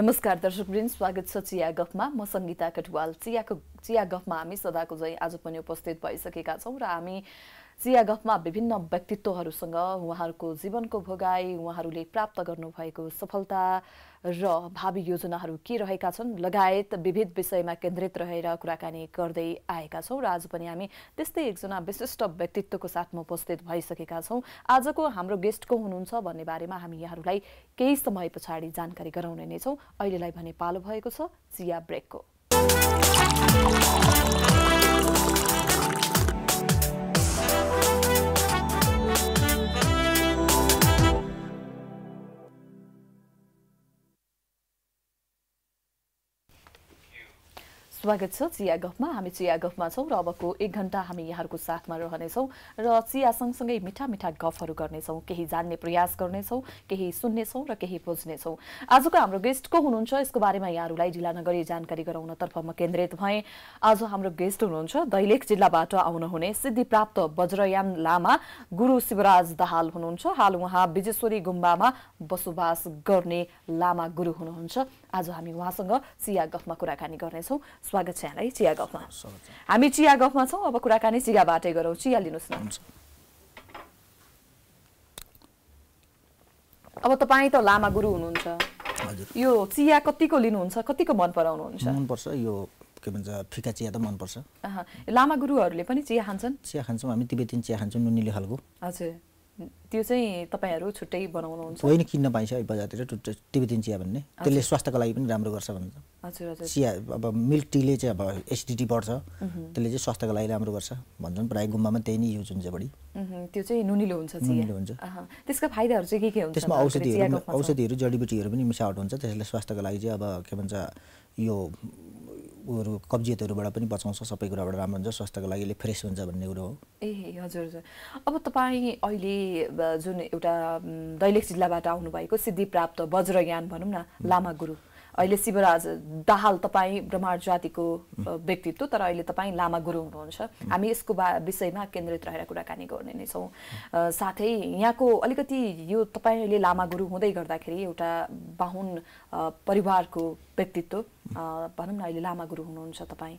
नमस्कार दर्शकवृन्द स्वागत छ चिया गफमा म सङ्गीता कटुवाल चियाको चिया गफमा हामी सदाको जै आज पनि उपस्थित भइसकेका छौँ र हामी चिया गफमा विभिन्न व्यक्तित्वहरूसँग उहाँहरूको जीवनको भोगाई उहाँहरूले प्राप्त गर्नुभएको सफलता र भावी योजनाहरू के रहेका छन् लगायत विविध विषयमा केन्द्रित रहेर कुराकानी गर्दै आएका छौँ र आज पनि हामी त्यस्तै एकजना विशिष्ट व्यक्तित्वको साथमा उपस्थित भइसकेका छौँ आजको हाम्रो गेस्ट को हुनुहुन्छ भन्ने बारेमा हामी यहाँहरूलाई केही समय पछाडि जानकारी गराउने नै छौँ अहिलेलाई भने पालो भएको छ चिया ब्रेकको स्वागत छ चिया गफमा हामी चिया गफमा छौँ र अबको एक घन्टा हामी यहाँहरूको साथमा रहनेछौँ र चिया सँगसँगै मिठा मिठा गफहरू गर्नेछौँ केही जान्ने प्रयास गर्नेछौँ केही सुन्नेछौँ र केही बुझ्नेछौँ आजको हाम्रो गेस्ट को हुनुहुन्छ यसको बारेमा यहाँहरूलाई ढिला नगरी जानकारी गराउनतर्फ म केन्द्रित भएँ आज हाम्रो गेस्ट हुनुहुन्छ दैलेख जिल्लाबाट आउनुहुने सिद्धिप्राप्त बज्रयान लामा गुरु शिवराज दाहाल हुनुहुन्छ हाल उहाँ विजेश्वरी गुम्बामा बसोबास गर्ने लामा गुरु हुनुहुन्छ आज हामी उहाँसँग चिया गफमा कुराकानी गर्नेछौँ स्वागत छ यहाँलाई चिया गफमा हामी चिया गफमा छौँ अब कुराकानी चियाबाटै गरौँ चिया लिनुहोस् न अब तपाईँ त लामा गुरु हुनुहुन्छ यो चिया कतिको लिनुहुन्छ कतिको मन पराउनुहुन्छ मनपर्छ यो के भन्छ फिका चिया त मनपर्छ लामा गुरुहरूले पनि चिया खान्छन् चिया खान्छौँ हामी तिबेतिन चिया खान्छौँ नुनिले खालको हजुर त्यो चाहिँ तपाईँहरू छुट्टै बनाउनुहुन्छ होइन किन्न पाइन्छ है बजारतिर टिबेटिन चिया भन्ने त्यसले स्वास्थ्यको लागि पनि राम्रो गर्छ भन्छ हजुर हजुर चिया अब मिल्क टीले चाहिँ अब एसिडिटी बढ्छ त्यसले चाहिँ स्वास्थ्यको लागि राम्रो गर्छ भन्छन् प्रायः गुम्बामा त्यही नै युज हुन्छ बढी त्यो चाहिँ नुनिलो हुन्छ नुनिलो हुन्छ त्यसका फाइदाहरू चाहिँ के के हुन्छ त्यसमा औषधिहरू औषधिहरू जडीबुटीहरू पनि मिसावट हुन्छ त्यसले स्वास्थ्यको लागि चाहिँ अब के भन्छ यो उहरू कब्जियतहरूबाट पनि बचाउँछ सबै कुराबाट राम्रो हुन्छ स्वास्थ्यको लागि अहिले फ्रेस हुन्छ भन्ने कुरो हो ए हजुर हजुर अब तपाईँ अहिले जुन एउटा दैलेख जिल्लाबाट आउनुभएको सिद्धि प्राप्त वज्रयान भनौँ न लामा गुरु अहिले शिवराज दाहाल तपाईँ ब्रह्माण जातिको व्यक्तित्व तर अहिले तपाईँ लामा गुरु हुनुहुन्छ हामी यसको बा विषयमा केन्द्रित रहेर कुराकानी गर्ने नै छौँ साथै यहाँको अलिकति यो तपाईँले लामा गुरु हुँदै गर्दाखेरि एउटा बाहुन परिवारको व्यक्तित्व भनौँ न अहिले लामा गुरु हुनुहुन्छ तपाईँ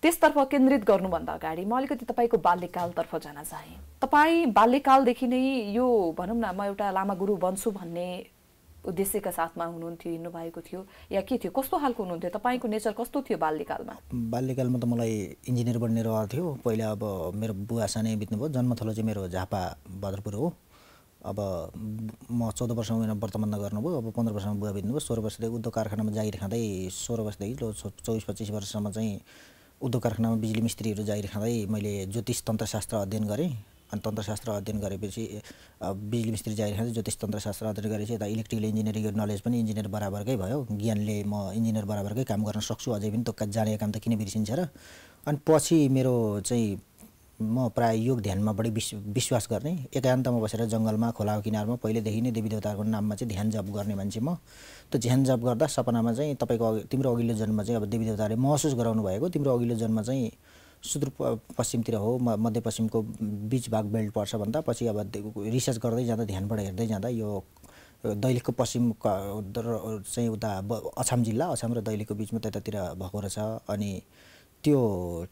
त्यसतर्फ केन्द्रित गर्नुभन्दा अगाडि म अलिकति तपाईँको बाल्यकालतर्फ जान चाहेँ तपाईँ बाल्यकालदेखि नै यो भनौँ न म एउटा लामा गुरु बन्छु भन्ने उद्देश्यका साथमा हुनुहुन्थ्यो हिँड्नु भएको थियो या के थियो कस्तो खालको हुनुहुन्थ्यो तपाईँको नेचर कस्तो थियो बाल्यकालमा बाल्यकालमा त मलाई इन्जिनियर बन्ने रहर थियो पहिला अब मेरो बुवा सानै बित्नुभयो जन्मथलो चाहिँ मेरो झापा बदरपुर हो अब म चौध वर्षमा उनीहरू वर्तमान गर्नुभयो अब पन्ध्र वर्षमा बुवा बित्नुभयो सोह्र वर्षदेखि उद्योग कारखानामा जागिर खाँदै सोह्र वर्षदेखि चौबिस पच्चिस वर्षसम्म चाहिँ उद्योग कारखानामा बिजुली मिस्त्रीहरू जागिर खाँदै मैले ज्योतिष तन्त्रशास्त्र अध्ययन गरेँ अनि तन्त्रशास्त्र अध्ययन गरेपछि बिजुली मिस्त्री छ ज्योतिष तन्त्रशास्त्र अध्ययन गरेपछि यता इलेक्ट्रिकल इन्जिनियरिङको नलेज पनि इन्जिनियर बराबरकै भयो ज्ञानले म इन्जिनियर बराबरकै काम गर्न सक्छु अझै पनि त जानेको काम त किन बिर्सिन्छ र अनि पछि मेरो चाहिँ म प्राय योग ध्यानमा बढी विश् विश्वास गर्ने एकान्तमा बसेर जङ्गलमा खोलाको किनारमा पहिलेदेखि नै देवी देवताको नाममा चाहिँ ध्यान जप गर्ने मान्छे म त्यो ध्यान जप गर्दा सपनामा चाहिँ तपाईँको तिम्रो अघिल्लो जन्म चाहिँ अब देवी देवताले महसुस गराउनु भएको तिम्रो अघिल्लो जन्म चाहिँ सुदूर पश्चिमतिर हो मध्यपश्चिमको बिच भाग बेल्ट पर्छ भन्दा पछि अब रिसर्च गर्दै जाँदा ध्यानबाट हेर्दै जाँदा यो दैलेखको पश्चिम चाहिँ उता अछाम जिल्ला अछाम र दैलेखको बिचमा त्यतातिर भएको रहेछ अनि त्यो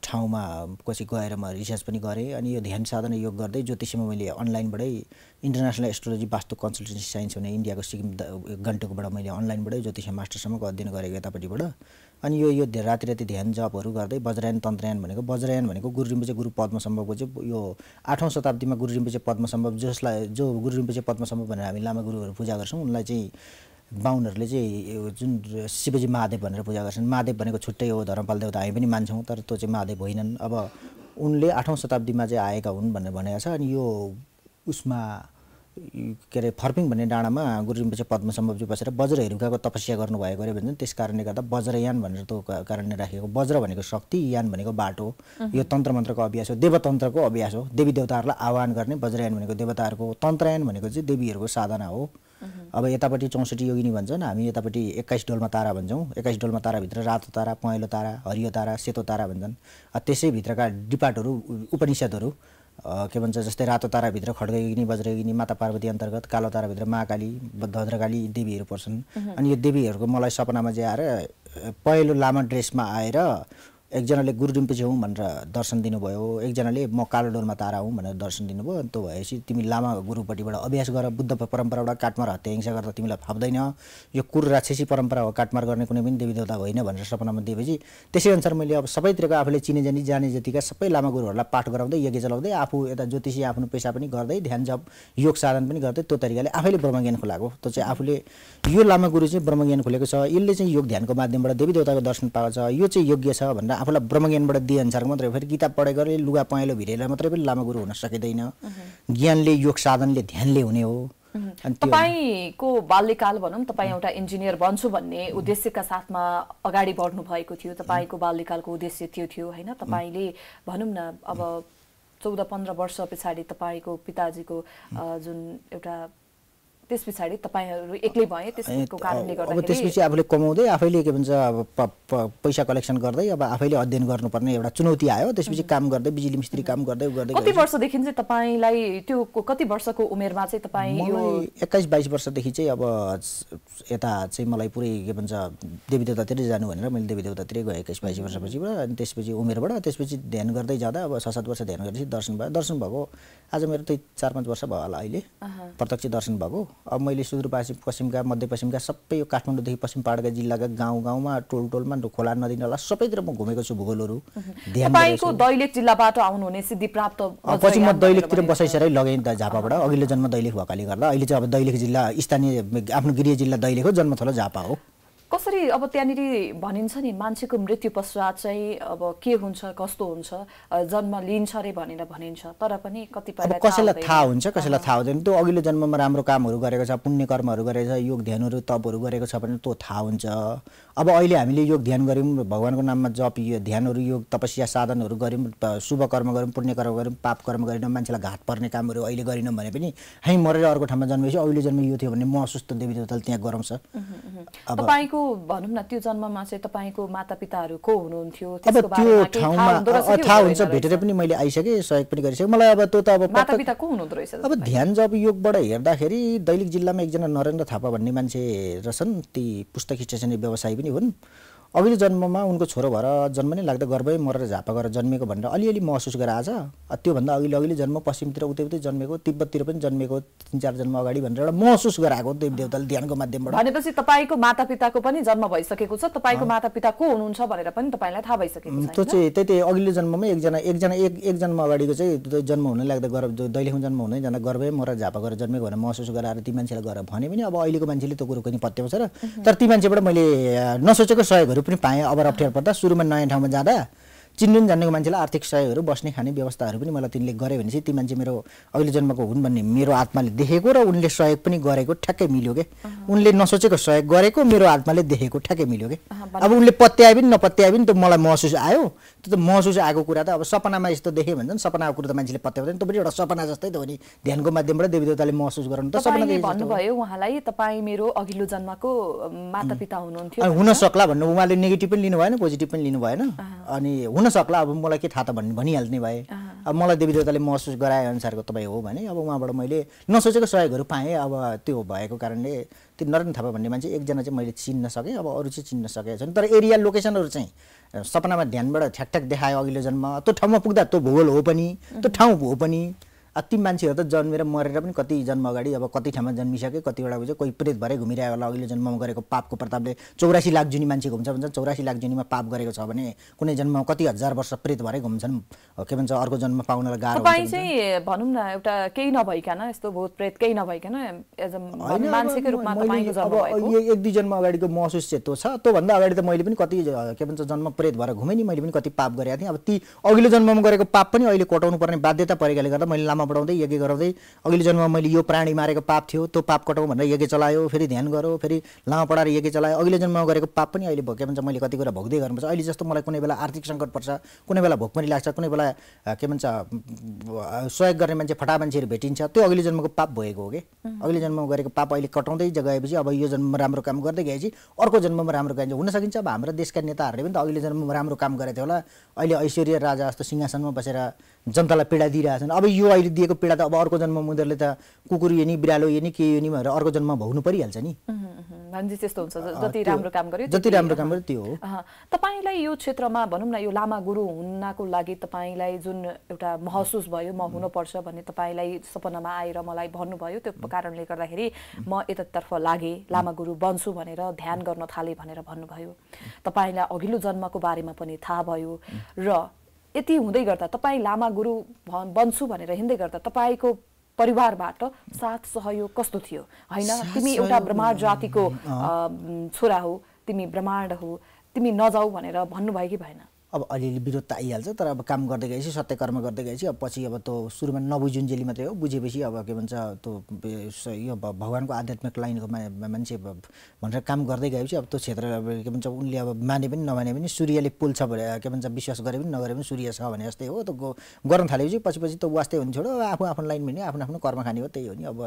ठाउँमा पछि गएर म रिसर्च पनि गरेँ अनि यो ध्यान साधन योग गर्दै ज्योतिषमा मैले अनलाइनबाटै international astrology vastu consultancy science हुने इन्डियाको सिक्किम गान्तोकबाट मैले अनलाइनबाटै ज्योतिष मास्टरसम्मको अध्ययन गरेको यतापट्टिबाट अनि यो यो राति राति ध्यान जपहरू गर्दै वज्रयान तन्त्रयान भनेको वज्रयान भनेको गुरु रिम्पोचे गुरु पद्मसम्भवको चाहिँ यो आठौँ शताब्दीमा गुरु रिम्पोचे पद्मसम्भव जसलाई जो गुरु रिम्पोचे पद्मसम्भव भनेर हामी लामा गुरुहरू पूजा गर्छौँ उनलाई चाहिँ बाहुनहरूले चाहिँ जुन शिवजी महादेव भनेर पूजा गर्छन् महादेव भनेको छुट्टै हो धर्मपाल देवता हामी पनि मान्छौँ तर त्यो चाहिँ महादेव होइनन् अब उनले आठौँ शताब्दीमा चाहिँ आएका हुन् भनेर भनेको छ अनि यो उसमा के अरे फर्पिङ भन्ने डाँडामा गुरु रिम्पोचे पद्मसम्भवजी बसेर वज्र हेरुकाको तपस्या गर्नुभएको अरे भन्छन् त्यस कारणले गर्दा वज्रयान भनेर त्यो कारणले राखेको वज्र भनेको शक्ति यान भनेको बाटो यो तन्त्र मन्त्रको अभ्यास हो देवतन्त्रको अभ्यास हो देवी देवताहरूलाई आह्वान गर्ने वज्रयान भनेको देवताहरूको तन्त्रयान भनेको चाहिँ देवीहरूको साधना हो अब यतापट्टि चौसठी योगिनी भन्छन् हामी यतापट्टि एक्काइस डोलमा तारा भन्छौँ एक्काइस डोलमा ताराभित्र रातो तारा पहेँलो तारा हरियो तारा सेतो तारा भन्छन् त्यसै भित्रका डिपार्टहरू उपनिषद्हरू के भन्छ जस्तै रातो ताराभित्र खड्गयोगिनी बज्रगिनी माता पार्वती अन्तर्गत कालो ताराभित्र महाकाली भद्रकाली देवीहरू पर्छन् अनि यो देवीहरूको मलाई सपनामा जे आएर पहिलो लामा ड्रेसमा आएर एकजनाले गुरुडिम्पेची हौँ भनेर दर्शन दिनुभयो एकजनाले म कालो डोरमा तारा हुँ भनेर दर्शन दिनुभयो त्यो भएपछि तिमी लामा गुरुपट्टिबाट अभ्यास गरेर बुद्ध परम्पराबाट काटमार हत्या हिंसा गर्दा तिमीलाई फाप्दैन यो कुर राक्षसी परम्परा हो काटमार गर्ने कुनै पनि देवी देवता होइन भनेर सपनामा दिएपछि त्यसै अनुसार मैले अब सबैतिरको आफूले चिने जाने जाने जतिका सबै लामा गुरुहरूलाई पाठ गराउँदै यज्ञ चलाउँदै आफू यता ज्योतिषी आफ्नो पेसा पनि गर्दै ध्यान जप योग साधन पनि गर्दै त्यो तरिकाले आफैले ब्रह्मज्ञान खोलाएको त्यो चाहिँ आफूले यो लामा गुरु चाहिँ ब्रह्मज्ञान खोलेको छ यसले चाहिँ योग ध्यानको माध्यमबाट देवी देवताको दर्शन पाएको छ यो चाहिँ योग्य छ भनेर आफूलाई ब्रह्मज्ञानबाट अनुसार मात्रै फेरि किताब पढेकोले लुगा पहेँलो भिरेर मात्रै पनि लामा गुरु हुन सकिँदैन ज्ञानले योग साधनले ध्यानले हुने हो तपाईँको बाल्यकाल भनौँ तपाईँ एउटा इन्जिनियर बन्छु भन्ने उद्देश्यका साथमा अगाडि बढ्नु भएको थियो तपाईँको बाल्यकालको उद्देश्य त्यो थियो होइन तपाईँले भनौँ न अब चौध पन्ध्र वर्ष पछाडि तपाईँको पिताजीको जुन एउटा त्यस पछाडि तपाईँहरू एक्लै भए त्यसको कारणले गर्दा अब त्यसपछि आफूले कमाउँदै आफैले के भन्छ अब पैसा कलेक्सन गर्दै अब आफैले अध्ययन गर्नुपर्ने एउटा चुनौती आयो त्यसपछि काम गर्दै बिजुली मिस्त्री काम गर्दै गर्दै कति वर्षदेखि चाहिँ तपाईँलाई त्यो कति वर्षको उमेरमा चाहिँ तपाईँ यो एक्काइस बाइस वर्षदेखि चाहिँ अब यता चाहिँ मलाई पुरै के भन्छ देवी देवतातिरै जानु भनेर मैले देवी देवतातिरै गएँ एक्काइस बाइस वर्षपछिबाट अनि त्यसपछि उमेरबाट त्यसपछि ध्यान गर्दै जाँदा अब छ सात वर्ष ध्यान गरेपछि दर्शन भयो दर्शन भएको आज मेरो त्यही चार पाँच वर्ष भयो होला अहिले प्रत्यक्ष दर्शन भएको अब मैले सुदूरपश्चिम पश्चिमका मध्यपश्चिमका सबै यो काठमाडौँदेखि पश्चिम पाहाडका जिल्लाका गाउँ गाउँमा टोल टोलमा खोला नदी नला सबैतिर म घुमेको छु भूगोलहरू दैलेख जिल्लाबाट आउनुहुने सिद्धि प्राप्त पछि म दैलेखतिर बसाइसरै लगेँ त झापाबाट अघिल्लो जन्म दैलेख भएकोले गर्दा अहिले चाहिँ अब दैलेख जिल्ला स्थानीय आफ्नो गृह जिल्ला दैलेख हो जन्म जन्मथलो झापा हो कसरी अब त्यहाँनिर भनिन्छ नि मान्छेको मृत्यु पश्चात चाहिँ अब के हुन्छ कस्तो हुन्छ जन्म लिन्छ अरे भनेर भनिन्छ तर पनि कतिपय कसैलाई थाहा हुन्छ कसैलाई थाहा हुँदैन त्यो अघिल्लो जन्ममा राम्रो कामहरू गरेको छ पुण्य कर्महरू गरेको छ योग ध्यानहरू तपहरू गरेको छ भने त्यो थाहा हुन्छ अब अहिले हामीले योग ध्यान गऱ्यौँ भगवान्को नाममा जप यो ध्यानहरू योग तपस्या साधनहरू गऱ्यौँ शुभ कर्म गऱ्यौँ पुण्य कर्म गऱ्यौँ पाप कर्म गरेनौँ मान्छेलाई घात पर्ने कामहरू अहिले गरेनौँ भने पनि हामी मरेर अर्को ठाउँमा जन्मेपछि अहिले जन्म यो थियो भने म अस्वस्थ देवी देवताले त्यहाँ गराउँछ अब तपाईँको भनौँ न त्यो जन्ममा चाहिँ तपाईँको मातापिताहरू को हुनुहुन्थ्यो अब त्यो ठाउँमा थाहा हुन्छ भेटेर पनि मैले आइसकेँ सहयोग पनि गरिसकेँ मलाई अब त्यो त अब मातापिता को हुनुहुँदो रहेछ अब ध्यान जब योगबाट हेर्दाखेरि दैलिक जिल्लामा एकजना नरेन्द्र थापा भन्ने मान्छे रहेछन् ती पुस्तक स्टेसनरी व्यवसायी पनि हुन् अघिल्लो जन्ममा उनको छोरो भएर जन्म नै लाग्दा गर्वै मरेर झापा गरेर जन्मेको भनेर अलिअलि महसुस गरेर आज त्योभन्दा अघिल्लो अघिल्लो जन्म पश्चिमतिर उतै उतै जन्मेको तिब्बततिर पनि जन्मेको तिन चार जन्म अगाडि भनेर एउटा महसुस गराएको देव देवताले ध्यानको माध्यमबाट भनेपछि तपाईँको मातापिताको पनि जन्म भइसकेको छ तपाईँको मातापिता को हुनुहुन्छ भनेर पनि तपाईँलाई थाहा भइसकेको छ त्यो चाहिँ त्यही त्यही अघिल्लो जन्ममै एकजना एकजना एक एक जन्म अगाडिको चाहिँ जन्म हुन लाग्दा गर्व दैलेखमा जन्म हुनै जाँदा गर्वै मरेर झापा गरेर जन्मेको भनेर महसुस गराएर ती मान्छेलाई गएर भने पनि अब अहिलेको मान्छेले त्यो कुरो पनि पत्याउँछ र तर ती मान्छेबाट मैले नसोचेको सहयोगहरू पनि पाएँ अब अप्ठ्यारो पर्दा सुरुमा नयाँ ठाउँमा जाँदा चिन्डुन जान्नेको मान्छेलाई आर्थिक सहयोगहरू बस्ने खाने व्यवस्थाहरू पनि मलाई तिनले गरे भने चाहिँ ती मान्छे मेरो अहिले जन्मको हुन् भन्ने मेरो आत्माले देखेको र उनले सहयोग पनि गरेको ठ्याक्कै मिल्यो कि उनले नसोचेको सहयोग गरेको मेरो आत्माले देखेको ठ्याक्कै मिल्यो कि अब उनले पत्याए पनि नपत्याए पनि त मलाई महसुस आयो त्यो त महसुस आएको कुरा त अब सपनामा यस्तो देखेँ भने सपनाको कुरा त मान्छेले पत्याउँदैन त्यो पनि एउटा सपना जस्तै त हो नि ध्यानको माध्यमबाट देवी देवताले महसुस गराउनु त सपना भन्नुभयो उहाँलाई तपाईँ मेरो अघिल्लो जन्मको माता पिता हुनुहुन्थ्यो हुन सक्ला भन्नु उहाँले नेगेटिभ पनि लिनु भएन पोजिटिभ पनि लिनु भएन अनि हुनसक्ला अब मलाई के थाहा त भन् भनिहाल्ने भए अब मलाई देवी देवताले महसुस गराए अनुसारको तपाईँ हो भने अब उहाँबाट मैले नसोचेको सहयोगहरू पाएँ अब त्यो भएको कारणले त्यो नरेन्द्र थापा भन्ने मान्छे एकजना चाहिँ मैले चिन्न सकेँ अब अरू चाहिँ चिन्न सकेको छैन तर एरिया लोकेसनहरू चाहिँ सपनामा ध्यानबाट ठ्याक ठ्याक देखायो अघिल्लो जन्म त्यो ठाउँमा पुग्दा त्यो भूगोल हो पनि त्यो ठाउँ हो पनि ती मान्छेहरू त जन्मेर मरेर पनि कति जन्म अगाडि अब कति ठाउँमा जन्मिसके कतिवटा बुझ्यो कोही प्रेत भरे घुमिरहेको होला अहिले जन्ममा गरेको पापको प्रतापले चौरासी लाख जुनी मान्छे घुम्छ भन्छ चौरासी लाख जुनीमा पाप गरेको छ भने कुनै जन्ममा कति हजार वर्ष प्रेत भरै घुम्छन् के भन्छ अर्को जन्म पाउनलाई गाह्रो तपाईँ चाहिँ भनौँ न एउटा केही नभइकन यस्तो भूत प्रेत केही नभइकन एक दुई जन्म अगाडिको महसुस चाहिँ त्यो छ त्योभन्दा अगाडि त मैले पनि कति के भन्छ जन्म प्रेत भएर घुमेँ नि मैले पनि कति पाप गरेको थिएँ अब ती अघिल्लो जन्ममा गरेको पाप पनि अहिले कटाउनु पर्ने बाध्यता परेकाले गर्दा मैले लामा बढाउँदै यज्ञ गराउँदै अघिल्लो जन्ममा मैले यो प्राणी मारेको पाप थियो त्यो पाप कटाउँ भनेर यज्ञ चलायो फेरि ध्यान गरौँ फेरि लामा पढाएर यज्ञ चलायो अघिल्लो जन्ममा गरेको पाप पनि अहिले भोग्यो भने मैले कति कुरा भोग्दै गर्नुपर्छ अहिले जस्तो मलाई कुनै बेला आर्थिक सङ्कट पर्छ कुनै बेला भोक पनि लाग्छ कुनै बेला के भन्छ सहयोग गर्ने मान्छे फटा मान्छेहरू भेटिन्छ त्यो अघिल्लो जन्मको पाप भएको हो कि अघिल्लो जन्ममा गरेको पाप अहिले कटाउँदै गएपछि अब यो जन्ममा राम्रो काम गर्दै गएपछि अर्को जन्ममा राम्रो काम हुन सकिन्छ अब हाम्रो देशका नेताहरूले पनि त अघिल्लो जन्ममा राम्रो काम गरेको थियो होला अहिले ऐश्वर्य राजा जस्तो सिंहासनमा बसेर जनतालाई पीडा दिइरहेछन् अब यो अहिले दिएको पीडा त अब अर्को जन्ममा उनीहरूले त कुकुर यो नि बिरालो यो नि के यो नि भनेर अर्को जन्म भोग्नु परिहाल्छ नि त्यस्तो हुन्छ जति राम्रो काम गर्यो जति राम्रो काम गर्यो त्यो हो तपाईँलाई यो क्षेत्रमा भनौँ न यो लामा गुरु हुनको लागि तपाईँलाई जुन एउटा महसुस भयो म हुनुपर्छ भन्ने तपाईँलाई सपनामा आएर मलाई भन्नुभयो त्यो कारणले गर्दाखेरि म यतातर्फ लागेँ लामा गुरु बन्छु भनेर ध्यान गर्न थालेँ भनेर भन्नुभयो तपाईँलाई अघिल्लो जन्मको बारेमा पनि थाहा भयो र यति हुँदै गर्दा तपाईँ लामा गुरु बन्छु भनेर हिँड्दै गर्दा तपाईँको परिवारबाट साथ सहयोग कस्तो थियो होइन तिमी एउटा ब्रह्माण्ड जातिको छोरा हो तिमी ब्रह्माण्ड हो तिमी नजाऊ भनेर भन्नुभयो कि भएन अब अलिअलि विरोध त आइहाल्छ तर अब काम गर्दै गएपछि सत्यकर्म गर्दै गएपछि अब पछि अब त्यो सुरुमा नबुझुन्जेली मात्रै हो बुझेपछि अब के भन्छ त्यो यो भगवान्को आध्यात्मिक लाइनको मान्छे भनेर काम गर्दै गएपछि अब त्यो क्षेत्र के भन्छ उनले अब माने पनि नमाने पनि सूर्यले पोल्छ भने के भन्छ विश्वास गरे पनि नगरे पनि सूर्य छ भने जस्तै हो त्यो गर्न थालेपछि पछि पछि त वास्तै हुने छोडो आफू आफ्नो लाइन भने आफ्नो आफ्नो कर्म खाने हो त्यही हो नि अब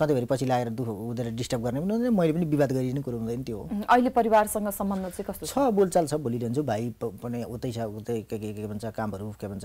सधैँभरि पछि लागेर दुःख हुँदैन डिस्टर्ब गर्ने पनि हुँदैन मैले पनि विवाद गरिने कुरो हुँदैन त्यो हो अहिले परिवारसँग सम्बन्ध चाहिँ कस्तो छ बोलचाल छ भोलि भोलिरहन्छु भाइ पनि उतै छ पैसा उतै के के के भन्छ कामहरू के भन्छ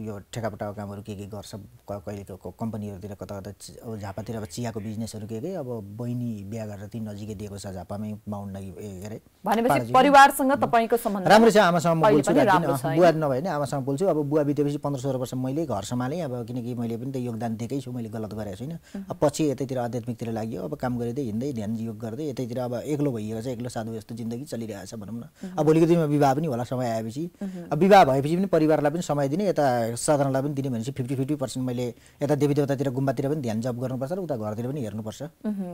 यो ठेकापटाको कामहरू के के गर्छ कहिले कम्पनीहरूतिर कता कता अब झापातिर अब चियाको बिजनेसहरू के के अब बहिनी बिहा गरेर ती नजिकै दिएको छ झापामै माउन्ट लागि के अरे परिवारसँग तपाईँको सम्बन्ध राम्रो छ आमासँग बोल्छु बुवा नभए नि आमासँग बोल्छु अब बुवा बितेपछि पन्ध्र सोह्र वर्ष मैले घर सम्हालेँ अब किनकि मैले पनि त योगदान दिएकै छु मैले गलत गरेको छुइनँ अब पछि यतैतिर आध्यात्मिकतिर लाग्यो अब काम गरिँदै हिँड्दै ध्यान योग गर्दै यतैतिर अब एक्लो भइएको छ एक्लो साधु जस्तो जिन्दगी चलिरहेको छ भनौँ न अब भोलिको दिनमा विवाह पनि होला समय आयो भनेपछि विवाह भएपछि पनि परिवारलाई पनि समय दिने यता साधारणलाई पनि दिने भनेपछि फिफ्टी फिफ्टी पर्सेन्ट मैले यता देवी देवतातिर गुम्बातिर पनि ध्यान जप गर्नुपर्छ र उता घरतिर पनि हेर्नुपर्छ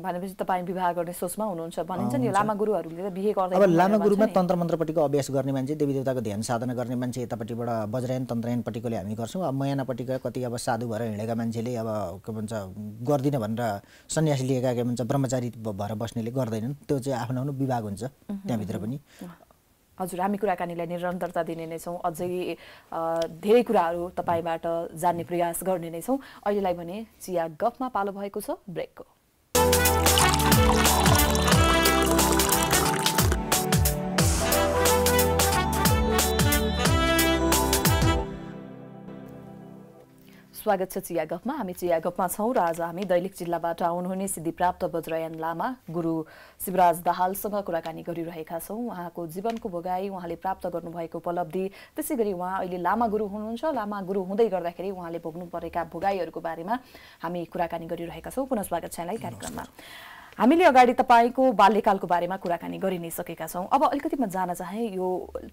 भनेपछि तपाईँ विवाह गर्ने सोचमा हुनुहुन्छ भनिन्छ नि लामा गुरुहरूले बिहे गर्दा अब लामा गुरुमा तन्त्र मन्त्रपट्टिको अभ्यास गर्ने मान्छे देवी देवताको ध्यान साधना गर्ने मान्छे यतापट्टिबाट बज्रायन तन्त्रयनपट्टिकोले हामी गर्छौँ अब मयानापट्टिका कति अब साधु भएर हिँडेका मान्छेले अब के भन्छ गर्दिनँ भनेर सन्यास लिएका के भन्छ ब्रह्मचारी भएर बस्नेले गर्दैनन् त्यो चाहिँ आफ्नो आफ्नो विभाग हुन्छ त्यहाँभित्र पनि हजुर हामी कुराकानीलाई निरन्तरता दिने नै छौँ अझै धेरै कुराहरू तपाईँबाट जान्ने प्रयास गर्ने नै छौँ अहिलेलाई भने चिया गफमा पालो भएको छ ब्रेकको स्वागत छ गफमा हामी गफमा छौँ र आज हामी दैलेख जिल्लाबाट आउनुहुने सिद्धिप्राप्त बज्रयन लामा गुरु शिवराज दाहालसँग कुराकानी गरिरहेका छौँ उहाँको जीवनको भोगाई उहाँले प्राप्त गर्नुभएको उपलब्धि त्यसै गरी उहाँ अहिले लामा गुरु हुनुहुन्छ लामा गुरु हुँदै गर्दाखेरि उहाँले भोग्नु परेका भोगाईहरूको बारेमा हामी कुराकानी गरिरहेका छौँ पुनः स्वागत छ यहाँलाई कार्यक्रममा हामीले अगाडि तपाईँको बाल्यकालको बारेमा कुराकानी गरि नै सकेका छौँ अब अलिकति म जान चाहेँ यो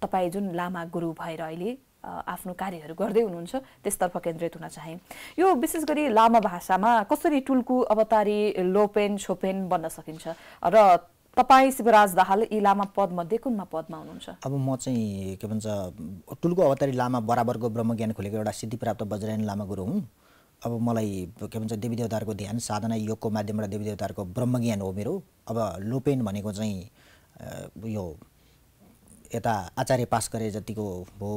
तपाईँ जुन लामा गुरु भएर अहिले आफ्नो कार्यहरू गर्दै हुनुहुन्छ त्यसतर्फ केन्द्रित हुन चाहे यो विशेष गरी लामा भाषामा कसरी टुल्कु अवतारी लोपेन छोपेन बन्न सकिन्छ र तपाईँ शिवराज दाहाल यी लामा पदमध्ये कुनमा पदमा हुनुहुन्छ अब म चाहिँ के भन्छ टुल्को अवतारी लामा बराबरको ब्रह्मज्ञान खोलेको एउटा सिद्धिप्राप्त बज्रायन लामा गुरु हुँ अब मलाई के भन्छ देवी देवताहरूको ध्यान साधना योगको माध्यमबाट देवी देवताहरूको ब्रह्मज्ञान हो मेरो अब लोपेन भनेको चाहिँ यो यता आचार्य पास गरे जतिको हो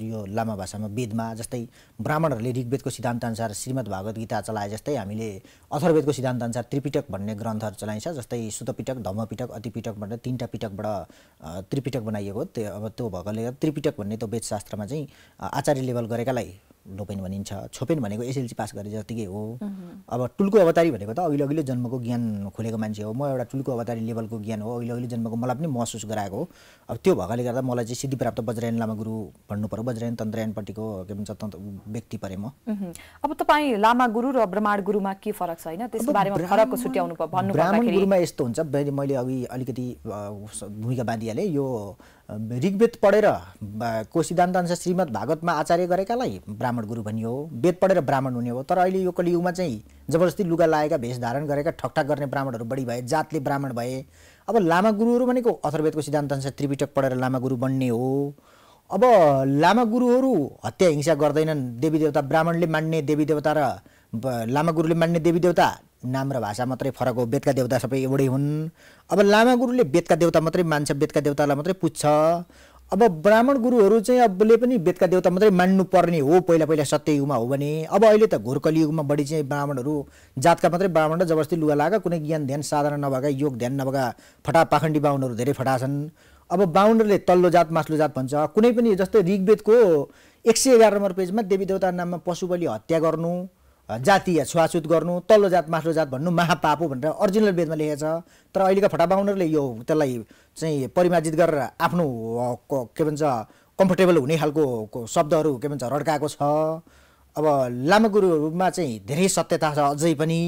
यो लामा भाषामा वेदमा जस्तै ब्राह्मणहरूले ऋग्वेदको सिद्धान्तअनुसार श्रीमद् भागवत गीता चलाए जस्तै हामीले अथर्वेदको सिद्धान्तअनुसार त्रिपिटक भन्ने ग्रन्थहरू चलाइन्छ जस्तै सुतपिटक धम्मपिटक अतिपिटक भनेर तिनवटा पिटकबाट त्रिपिटक बनाइएको त्यो अब त्यो भएकोले त्रिपिटक भन्ने त्यो वेदशास्त्रमा चाहिँ आचार्य लेभल गरेकालाई लोपेन भनिन्छ छोपेन भनेको एसएलसी पास गरे जतिकै हो अब टुलको अवतारी भनेको त अघिल्लो अघिल्लो जन्मको ज्ञान खोलेको मान्छे हो म एउटा टुलको अवतारी लेभलको ज्ञान हो अघिल्लो अघिल्लो जन्मको मलाई पनि महसुस गराएको हो अब त्यो भएकोले गर्दा मलाई चाहिँ सिद्धिप्राप्त बज्रायन लामा गुरु भन्नु पऱ्यो बज्रायन तन्त्रयनपट्टिको के भन्छ तन्त्र व्यक्ति परे म अब तपाईँ लामा गुरु र ब्रह्माण्ड गुरुमा के फरक छ होइन त्यसको बारेमा फरकको छुट्याउनु भन्नु ब्राह्मण गुरुमा यस्तो हुन्छ मैले अघि अलिकति भूमिका बाँधिहालेँ यो ऋग्वेद पढेर अनुसार श्रीमद् भागवतमा आचार्य गरेकालाई ब्राह्मण गुरु भनियो वेद पढेर ब्राह्मण हुने हो तर अहिले यो कलियुगमा चाहिँ जबरजस्ती लुगा लागेका भेष धारण गरेका ठकठाक गर्ने ब्राह्मणहरू बढी भए जातले ब्राह्मण भए अब लामा गुरुहरू भनेको अथर्वेदको अनुसार त्रिपिटक पढेर लामा गुरु बन्ने हो अब लामा गुरुहरू हत्या हिंसा गर्दैनन् देवी देवता ब्राह्मणले मान्ने देवी देवता र लामा गुरुले मान्ने देवी देवता नाम र भाषा मात्रै फरक हो वेदका देवता सबै एउटै हुन् अब लामा गुरुले वेदका देवता मात्रै मान्छ वेदका देवतालाई मात्रै पुज्छ अब ब्राह्मण गुरुहरू चाहिँ अबले पनि वेदका देवता मात्रै मान्नुपर्ने हो पहिला पहिला सत्य युगमा हो भने अब अहिले त घोरकलियुगमा बढी चाहिँ ब्राह्मणहरू जातका मात्रै ब्राह्मण र जबरजस्ती लुगा लाग कुनै ज्ञान ध्यान साधना नभएका योग ध्यान नभएका फटा पाखण्डी बाहुनहरू धेरै फटा छन् अब बाहुनहरूले तल्लो जात मास्लो जात भन्छ कुनै पनि जस्तै ऋग्वेदको एक सय एघार नम्बर पेजमा देवी देवता नाममा पशु हत्या गर्नु जातीय छुवाछुत गर्नु तल्लो जात माथिल्लो जात भन्नु महापाप हो भनेर अरिजिनल वेदमा लेखेको छ तर अहिलेका फटाबाहुनहरूले यो त्यसलाई चाहिँ परिमार्जित गरेर आफ्नो के भन्छ कम्फर्टेबल हुने खालको शब्दहरू के भन्छ रड्काएको छ अब लामा गुरुहरूमा चाहिँ धेरै सत्यता छ अझै पनि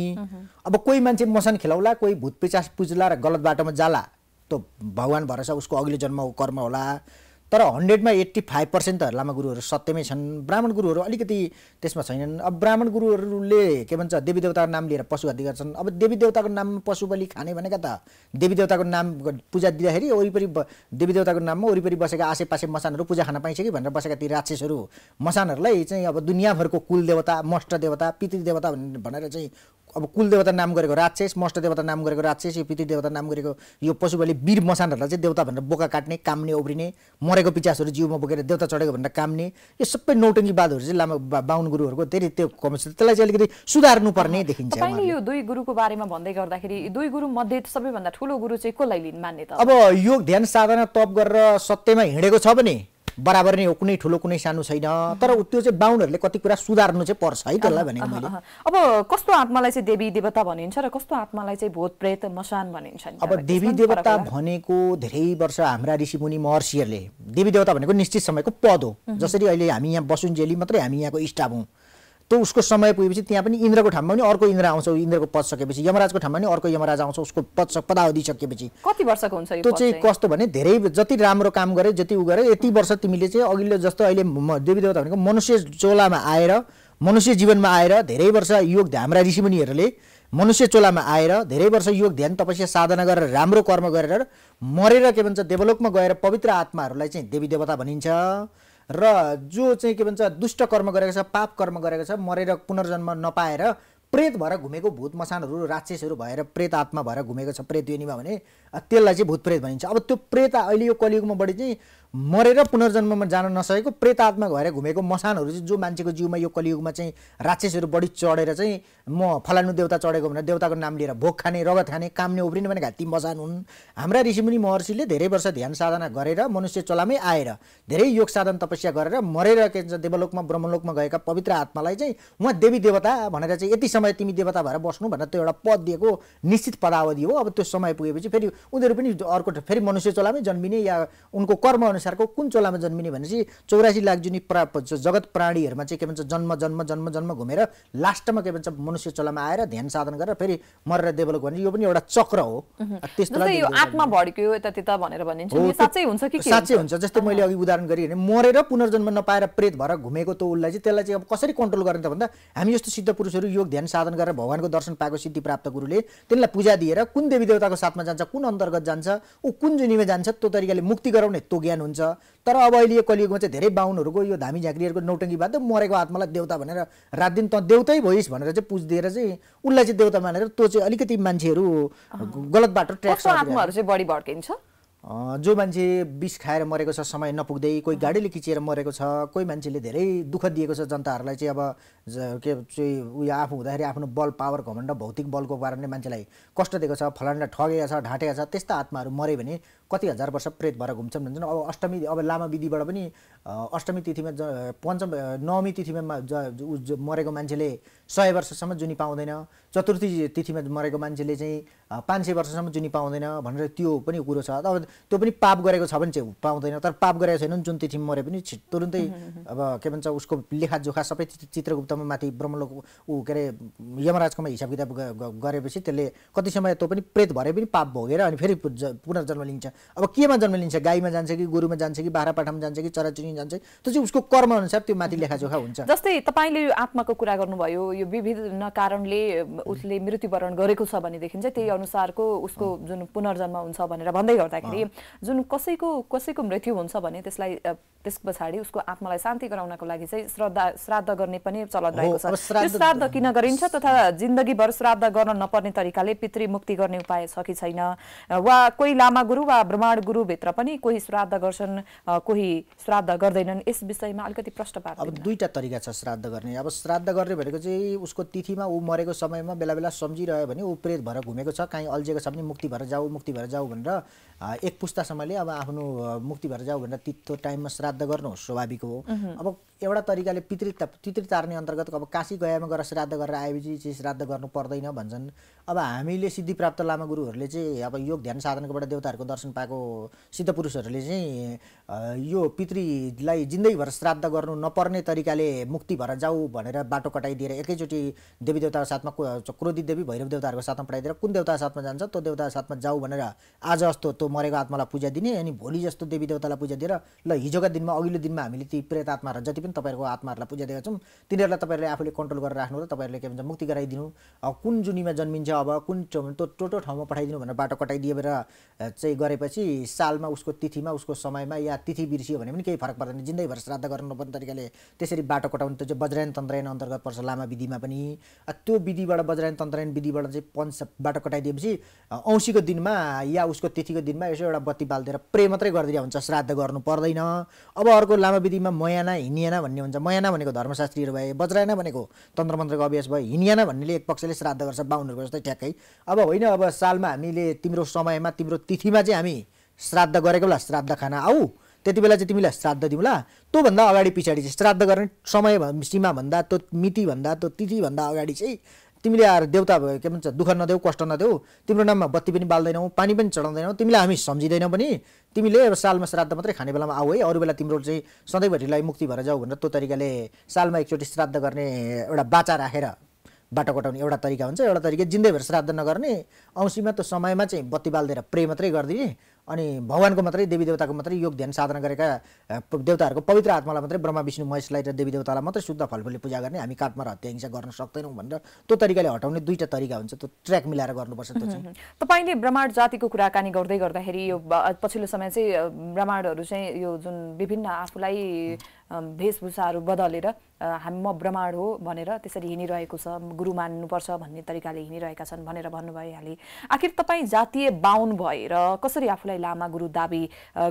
अब कोही मान्छे मसन खेलाउला कोही भूत पिचास पुज्ला र गलत बाटोमा जाला त भगवान् भरोसा उसको अघिल्लो जन्मको कर्म होला तर हन्ड्रेडमा एट्टी फाइभ पर्सेन्ट त लामा गुरुहरू सत्यमै छन् ब्राह्मण गुरुहरू अलिकति त्यसमा छैनन् अब ब्राह्मण गुरुहरूले के भन्छ देवी देवताको नाम लिएर पशु गर्छन् अब देवी देवताको नाममा पशु बलि खाने भनेका त देवी देवताको नाम पूजा दिँदाखेरि वरिपरि देवी देवताको नाममा वरिपरि बसेका आसेपासे मसानहरू पूजा खान पाइन्छ कि भनेर बसेका ती राक्षसहरू मसानहरूलाई चाहिँ अब दुनियाँभरको कुल देवता मष्ट देवता पितृ देवता भनेर चाहिँ अब कुलदेवता नाम गरेको राक्षस मष्ट देवता नाम गरेको राक्षस यो पितृ देवता नाम गरेको यो पशुबली वीर मसानहरूलाई चाहिँ देवता भनेर बोका काट्ने काम्ने उब्रिने मरेको पिचासहरू जिउमा बोकेर देवता चढेको भनेर कामने यो सबै नौटङ्गीवादहरू चाहिँ लामा बाहुन गुरुहरूको धेरै त्यो कम छ त्यसलाई चाहिँ अलिकति सुधार्नुपर्ने देखिन्छ यो दुई गुरुको बारेमा भन्दै गर्दाखेरि दुई गुरु मध्ये सबैभन्दा ठुलो गुरु चाहिँ कसलाई लिन मान्ने त अब योग ध्यान साधना तप गरेर सत्यमा हिँडेको छ भने बराबर नै हो कुनै ठुलो कुनै सानो छैन तर त्यो चाहिँ बाहुनहरूले कति कुरा सुधार्नु चाहिँ पर्छ है त्यसलाई भनेको मैले अब कस्तो आत्मालाई चाहिँ देवी देवता भनिन्छ र कस्तो आत्मालाई चाहिँ भूत प्रेत मसान भनिन्छ अब देवी देवता भनेको धेरै वर्ष हाम्रा ऋषिमुनि महर्षिहरूले देवी देवता भनेको निश्चित समयको पद हो जसरी अहिले हामी यहाँ बसुन्जेली मात्रै हामी यहाँको स्टाफ हौँ त्यो उसको समय पुगेपछि त्यहाँ पनि इन्द्रको ठाउँमा पनि अर्को इन्द्र आउँछ इन्द्रको पद सकेपछि यमराजको ठाउँमा पनि अर्को यमराज आउँछ उसको पद सक पदावधि सकेपछि कति वर्षको हुन्छ त्यो चाहिँ कस्तो भने धेरै जति राम्रो काम गरे जति उ गरे यति वर्ष तिमीले चाहिँ अघिल्लो जस्तो अहिले देवी देवता भनेको मनुष्य चोलामा आएर मनुष्य जीवनमा आएर धेरै वर्ष योग हाम्रा ऋषिमुनिहरूले मनुष्य चोलामा आएर धेरै वर्ष योग ध्यान तपस्या साधना गरेर राम्रो कर्म गरेर मरेर के भन्छ देवलोकमा गएर पवित्र आत्माहरूलाई चाहिँ देवी देवता भनिन्छ र जो चाहिँ के भन्छ दुष्ट कर्म गरेको छ पाप कर्म गरेको छ मरेर पुनर्जन्म नपाएर प्रेत भएर घुमेको भूत मसानहरू राक्षसहरू भएर प्रेत आत्मा भएर घुमेको छ प्रेत योनिमा भने त्यसलाई चाहिँ भूतप्रेत प्रेत भनिन्छ अब त्यो प्रेत अहिले यो कलियुगमा बढी चाहिँ मरेर पुनर्जन्ममा जान नसकेको प्रेतात्मा भएर घुमेको मसानहरू चाहिँ जो मान्छेको जिउमा यो कलियुगमा चाहिँ राक्षसहरू बढी चढेर चाहिँ म फलानु देवता चढेको भनेर देवताको नाम लिएर भोक खाने रगत खाने काम्ने उब्रिने भने घाती मसान हुन् हाम्रा ऋषिमुनि महर्षिले धेरै वर्ष ध्यान साधना गरेर मनुष्य चलामै आएर धेरै योग साधन तपस्या गरेर मरेर के भन्छ देवलोकमा ब्रह्मलोकमा गएका पवित्र आत्मालाई चाहिँ उहाँ देवी देवता भनेर चाहिँ यति समय तिमी देवता भएर बस्नु भनेर त्यो एउटा पद दिएको निश्चित पदावधि हो अब त्यो समय पुगेपछि फेरि उनीहरू पनि अर्को फेरि मनुष्य चोलामै जन्मिने या उनको कर्मअनुसारको कुन चोलामा जन्मिने भनेपछि चौरासी लाख जुनी प्रा जगत प्राणीहरूमा चाहिँ के भन्छ जन्म जन्म जन्म जन्म घुमेर लास्टमा के भन्छ मनुष्य चोलामा आएर ध्यान साधन गरेर फेरि मरेर डेभलप गर्ने यो पनि एउटा चक्र हो त्यस्तो आत्मा भड्क्यो भनेर भनिन्छ साँच्चै हुन्छ कि साँच्चै हुन्छ जस्तै मैले अघि उदाहरण गरेँ भने मरेर पुनर्जन्म नपाएर प्रेत भएर घुमेको त उसलाई चाहिँ त्यसलाई चाहिँ अब कसरी कन्ट्रोल गर्ने त भन्दा हामी जस्तो सिद्ध पुरुषहरू योग ध्यान साधन गरेर भगवान्को दर्शन पाएको सिद्धि प्राप्त गुरुले त्यसलाई पूजा दिएर कुन देवी देवताको साथमा जान्छ कुन अन्तर्गत जान्छ ऊ कुन जुनीमा जान्छ त्यो तरिकाले मुक्ति गराउने त्यो ज्ञान हुन्छ तर अब अहिले यो कलियुगमा चाहिँ धेरै बाहुनहरूको यो धामी झाँक्रीहरूको नौटङ्गी त मरेको आत्मालाई देउता भनेर रात दिन त देउतै भइस् भनेर चाहिँ पुजिदिएर चाहिँ उसलाई चाहिँ देउता मानेर त्यो चाहिँ अलिकति मान्छेहरू गलत बाटो ट्र्याक आत्माहरू चाहिँ बढी भड्किन्छ जो मान्छे बिस खाएर मरेको छ समय नपुग्दै कोही गाडीले किचेर मरेको छ कोही मान्छेले धेरै दुःख दिएको छ जनताहरूलाई चाहिँ अब के चाहिँ उयो आफू हुँदाखेरि आफ्नो बल पावर घमण्ड भौतिक बलको कारणले मान्छेलाई कष्ट दिएको छ फलानलाई ठगेको छ ढाँटेको छ त्यस्ता आत्माहरू मऱ्यो भने कति हजार वर्ष प्रेत भएर घुम्छन् भन्छन् अब अष्टमी अब लामा विधिबाट पनि अष्टमी तिथिमा ज पञ्चम नवमी तिथिमा मरेको मान्छेले सय वर्षसम्म जुनी पाउँदैन चतुर्थी तिथिमा मरेको मान्छेले चाहिँ पाँच सय वर्षसम्म जुनी पाउँदैन भनेर त्यो पनि कुरो छ अब त्यो पनि पाप गरेको छ भने चाहिँ पाउँदैन तर पाप गरेको छैन जुन तिथिमा मरे पनि तुरुन्तै अब के भन्छ उसको लेखाजोखा सबै चित्रगुप्तमा माथि ब्रह्मलोक ऊ के अरे यमराजकोमा हिसाब किताब गरेपछि त्यसले कति समय त्यो पनि प्रेत भरे पनि पाप भोगेर अनि फेरि पुनर्जन्म लिन्छ अब केमा जन्म लिन्छ गाईमा जान्छ कि गोरुमा जान्छ कि बाह्रपाठामा जान्छ कि चराचुरी जान्छ त्यो चाहिँ उसको कर्मअनुसार त्यो माथि लेखाजोखा हुन्छ जस्तै तपाईँले यो आत्माको कुरा गर्नुभयो यो विभिन्न कारणले उसले मृत्युवरण गरेको छ भनेदेखि चाहिँ त्यही अनुसारको उसको जुन पुनर्जन्म हुन्छ भनेर भन्दै गर्दाखेरि जुन कसैको कसैको मृत्यु हुन्छ भने त्यसलाई त्यस पछाडि उसको आत्मालाई शान्ति गराउनको लागि चाहिँ श्रद्धा श्राद्ध गर्ने पनि चलन रहेको छ श्राद्ध किन गरिन्छ तथा जिन्दगीभर श्राद्ध गर्न नपर्ने तरिकाले पितृ मुक्ति गर्ने उपाय छ कि छैन वा कोही लामा गुरु वा ब्रह्माण गुरुभित्र पनि कोही श्राद्ध गर्छन् कोही श्राद्ध गर्दैनन् यस विषयमा अलिकति प्रश्न पार्छ अब दुईवटा तरिका छ श्राद्ध गर्ने अब श्राद्ध गर्ने भनेको चाहिँ उसको तिथिमा ऊ मरेको समयमा बेला बेला सम्झिरह्यो भने ऊ प्रेत भएर घुमेको छ काहीँ अल्झेको छ भने मुक्ति भएर जाऊ मुक्ति भएर जाऊ भनेर एक पुस्तासम्मले अब आफ्नो मुक्ति भएर जाऊ भनेर त्यो टाइममा श्राद्ध गर्नु स्वाभाविक हो अब एउटा तरिकाले पितृ पितृ तार्ने अन्तर्गत अब काशी गयामा गएर श्राद्ध गरेर आएपछि चाहिँ श्राद्ध गर्नु पर्दैन भन्छन् अब हामीले सिद्धिप्राप्त लामा गुरुहरूले चाहिँ अब योग ध्यान साधनकोबाट देवताहरूको दर्शन पाएको सिद्ध पुरुषहरूले चाहिँ यो पितृलाई जिन्दगीभर श्राद्ध गर्नु नपर्ने तरिकाले मुक्ति भएर जाऊ भनेर बाटो कटाइदिएर एकैचोटि देवी देवताको साथमा क्रोधित देवी भैरव देवताहरूको साथमा पठाइदिएर कुन देवताको साथमा जान्छ त्यो देवताको साथमा जाऊ भनेर आज जस्तो त्यो मरेको आत्मालाई पूजा दिने अनि भोलि जस्तो देवी देवतालाई पूजा दिएर ल हिजोका दिनमा अघिल्लो दिनमा हामीले ती प्रेत आत्माहरू जति पनि तपाईँहरूको आत्माहरूलाई पूजा दिएका छौँ तिनीहरूलाई तपाईँहरूले आफूले कन्ट्रोल गरेर राख्नु त तपाईँहरूले के भन्छ मुक्ति गराइदिनु कुन जुनीमा जन्मिन्छ अब कुन त्यो टोटो ठाउँमा पठाइदिनु भनेर बाटो कटाइदिएर चाहिँ गरेपछि सालमा उसको तिथिमा उसको समयमा या तिथि बिर्सियो भने पनि केही फरक पर्दैन जिन्दगीभर श्राद्ध गर्नुपर्ने तरिकाले त्यसरी बाटो कटाउनु त्यो चाहिँ बज्रायन तन्त्रायन अन्तर्गत पर्छ लामा विधिमा पनि त्यो विधिबाट बज्रायन तन्त्रायन विधिबाट चाहिँ पञ्च बाटो कटाइदिएपछि औँसीको दिनमा या उसको तिथिको दिनमा यसो एउटा बत्ती बालिदिएर प्रे मात्रै गरिदिएर हुन्छ श्राद्ध गर्नु पर्दैन अब अर्को लामा विधिमा मयाना हिँडिएन भन्ने हुन्छ मयाना भनेको धर्मशास्त्रीहरू भए बज्रायना भनेको तन्त्रमन्त्रको अभ्यास भयो हिन्याना भन्नेले एक पक्षले श्राद्ध गर्छ बाहुनहरूको जस्तै ठ्याक्कै अब होइन अब सालमा हामीले तिम्रो समयमा तिम्रो तिथिमा चाहिँ हामी श्राद्ध गरेको बेला श्राद्ध खाना आऊ त्यति बेला चाहिँ तिमीलाई श्राद्ध दिउँला त्योभन्दा अगाडि पछाडि चाहिँ श्राद्ध गर्ने समय भन्दा त्यो मितिभन्दा त्यो तिथिभन्दा अगाडि चाहिँ तिमीले आएर देउता भयो के भन्छ दुःख नदेऊ कष्ट नदेऊ तिम्रो नाममा बत्ती पनि बाल्दैनौ पानी पनि चढाउँदैनौ तिमीले हामी सम्झिँदैनौ पनि तिमीले अब सालमा श्राद्ध मात्रै खाने बेलामा आऊ है अरू बेला तिम्रो चाहिँ सधैँभरिलाई मुक्ति भएर जाऊ भनेर त्यो तरिकाले सालमा एकचोटि श्राद्ध गर्ने एउटा बाचा राखेर बाटो कटाउने एउटा तरिका हुन्छ एउटा तरिका जिन्दैभर श्राद्ध नगर्ने औँसीमा त्यो समयमा चाहिँ बत्ती बालिदिएर प्रे मात्रै गरिदिने अनि भगवान्को मात्रै देवी देवताको मात्रै योग ध्यान साधना गरेका देवताहरूको पवित्र आत्मालाई मात्रै ब्रह्मा विष्णु महेशलाई र देवी देवतालाई मात्रै शुद्ध फलफुलले पूजा गर्ने हामी काठमा हत्या हिंसा गर्न सक्दैनौँ भनेर त्यो तरिकाले हटाउने दुईवटा तरिका हुन्छ त्यो ट्र्याक मिलाएर गर्नुपर्छ त्यो चाहिँ तपाईँले ब्रह्माण्ड जातिको कुराकानी गर्दै गर्दाखेरि यो पछिल्लो समय चाहिँ ब्रह्माण्डहरू चाहिँ यो जुन विभिन्न आफूलाई भेषभूषाहरू बदलेर हामी म ब्रह्माण्ड हो भनेर त्यसरी हिँडिरहेको छ गुरु मान्नुपर्छ भन्ने तरिकाले हिँडिरहेका छन् भनेर भन्नुभयो यहाँले आखिर तपाईँ जातीय बाहुन भएर कसरी आफूलाई लामा गुरु दाबी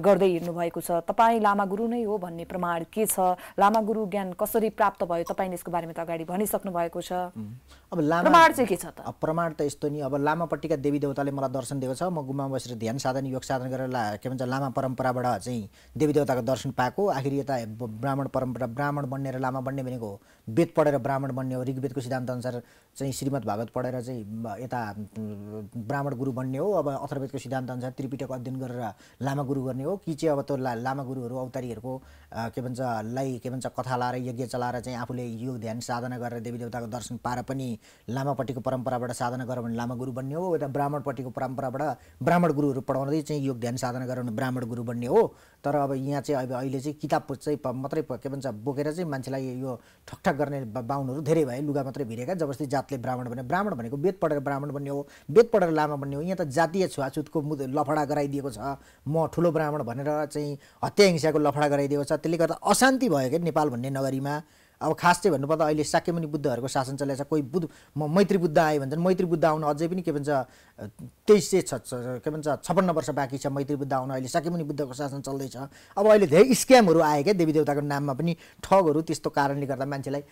गर्दै हिँड्नु भएको छ तपाईँ लामा गुरु नै हो भन्ने प्रमाण के छ लामा गुरु ज्ञान कसरी प्राप्त भयो तपाईँले यसको बारेमा त अगाडि भनिसक्नु भएको छ अब लामा प्रमाण चाहिँ के छ त प्रमाण त यस्तो नि अब लामापट्टिका देवी देवताले मलाई दर्शन दिएको छ म गुम्बामा बसेर ध्यान साधन योग साधन गरेर ला के भन्छ लामा परम्पराबाट चाहिँ देवी देवताको दर्शन पाएको आखिर यता ब्राह्मण परम्परा ब्राह्मण बनेर लामा बन्ने भनेको वेद पढेर ब्राह्मण बन्ने हो ऋग्वेदको सिद्धान्त अनुसार चाहिँ श्रीमद् भागवत पढेर चाहिँ यता ब्राह्मण गुरु बन्ने हो अब अथर्वेदको अनुसार त्रिपिटकको अध्ययन गरेर लामा गुरु गर्ने हो कि चाहिँ अब त्यो ला लामा गुरुहरू औतारीहरूको के भन्छ लाई के भन्छ कथा लाएर यज्ञ चलाएर चाहिँ आफूले योग ध्यान साधना गरेर देवी देवताको दर्शन पाएर पनि लामापट्टिको परम्पराबाट साधना गर भने लामा गुरु बन्ने हो यता ब्राह्मणपट्टिको परम्पराबाट ब्राह्मण गुरुहरू पढाउँदै चाहिँ योग ध्यान साधना गरेर ब्राह्मण गुरु बन्ने हो तर अब यहाँ चाहिँ अब अहिले चाहिँ किताब चाहिँ मात्रै के भन्छ बोकेर चाहिँ मान्छेलाई यो ठकठक गर्ने बाहुनहरू धेरै भए लुगा मात्रै भिरेका जबरजस्ती जात जातले ब्राह्मण भन्यो ब्राह्मण भनेको वेद पढेर ब्राह्मण भन्ने हो वेद पढेर लामा भन्ने हो यहाँ त जातीय छुवाछुतको मुद लफडा गराइदिएको छ म ठुलो ब्राह्मण भनेर चाहिँ हत्या हिंसाको लफडा गराइदिएको छ त्यसले गर्दा अशान्ति भयो क्या नेपाल भन्ने नगरीमा अब खास चाहिँ भन्नुपर्दा अहिले साक्यमुनि बुद्धहरूको शासन चलेको छ कोही बुद्ध मैत्री बुद्ध आयो भन्छन् मैत्री बुद्ध आउन अझै पनि के भन्छ तेइस सय छ के भन्छ छप्पन्न वर्ष बाँकी छ मैत्री बुद्ध आउन अहिले साक्यमुनि बुद्धको शासन चल्दैछ अब अहिले धेरै स्क्यामहरू आयो क्या देवी देवताको नाममा पनि ठगहरू त्यस्तो कारणले गर्दा मान्छेलाई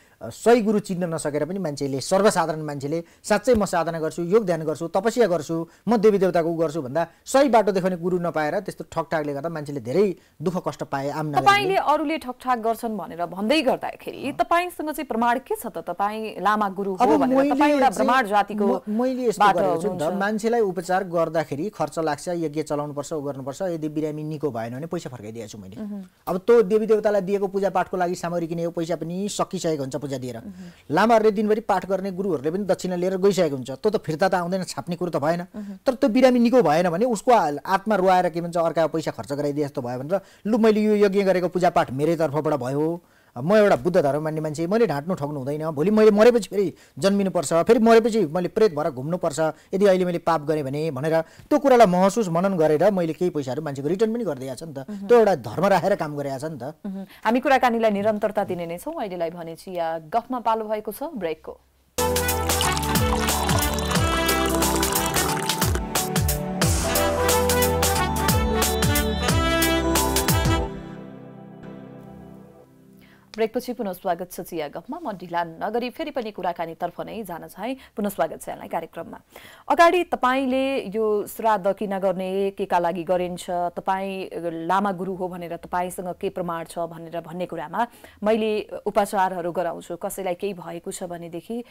सही गुरु चिन्न नसकेर पनि मान्छेले सर्वसाधारण मान्छेले साँच्चै म साधना गर्छु योग ध्यान गर्छु तपस्या गर्छु म देवी उ गर्छु भन्दा सही बाटो देखाउने गुरु नपाएर त्यस्तो ठकठाकले गर्दा मान्छेले धेरै दुःख कष्ट पाए आम अरूले ठकठाक गर्छन् भनेर भन्दै गर्दाखेरि तपाईँसँग चाहिँ प्रमाण के छ त तपाईँ लामा गुरु हो भनेर जातिको मैले मान्छेलाई उपचार गर्दाखेरि खर्च लाग्छ यज्ञ पर्छ ऊ गर्नुपर्छ यदि बिरामी निको भएन भने पैसा फर्काइदिएको छु मैले अब त्यो देवी देवतालाई दिएको पूजापाठको लागि सामग्री किनेको पैसा पनि सकिसकेको हुन्छ पूजा दिएर लामाहरूले दिनभरि पाठ गर्ने गुरुहरूले पनि दक्षिणा लिएर गइसकेको हुन्छ त्यो त फिर्ता त आउँदैन छाप्ने कुरो त भएन तर त्यो बिरामी निको भएन भने उसको आत्मा रुवाएर के भन्छ अर्का पैसा खर्च गराइदिए जस्तो भयो भनेर लु मैले यो यज्ञ गरेको पूजापाठ मेरै तर्फबाट भयो म एउटा बुद्ध धर्म मान्ने मान्छे मैले ढाँट्नु ठग्नु हुँदैन भोलि मैले मरेपछि फेरि जन्मिनुपर्छ फेरि मरेपछि मैले प्रेत भएर घुम्नुपर्छ यदि अहिले मैले पाप गरेँ भने भनेर त्यो कुरालाई महसुस मनन गरेर मैले केही पैसाहरू मान्छेको रिटर्न पनि गरिदिएको छ नि त त्यो एउटा धर्म राखेर काम गरेको छ नि त हामी कुराकानीलाई निरन्तरता दिने नै छौँ अहिलेलाई भनेपछि या गफमा पालो भएको छ ब्रेकको ब्रेकपछि पुनः स्वागत छ चिया गफमा म ढिला नगरी फेरि पनि कुराकानीतर्फ नै जान चाहे पुनः स्वागत छ यहाँलाई कार्यक्रममा अगाडि तपाईँले यो श्राद्ध किन गर्ने के का लागि गरिन्छ तपाईँ लामा गुरु हो भनेर तपाईँसँग के प्रमाण छ भनेर भन्ने कुरामा मैले उपचारहरू गराउँछु कसैलाई केही भएको छ भनेदेखि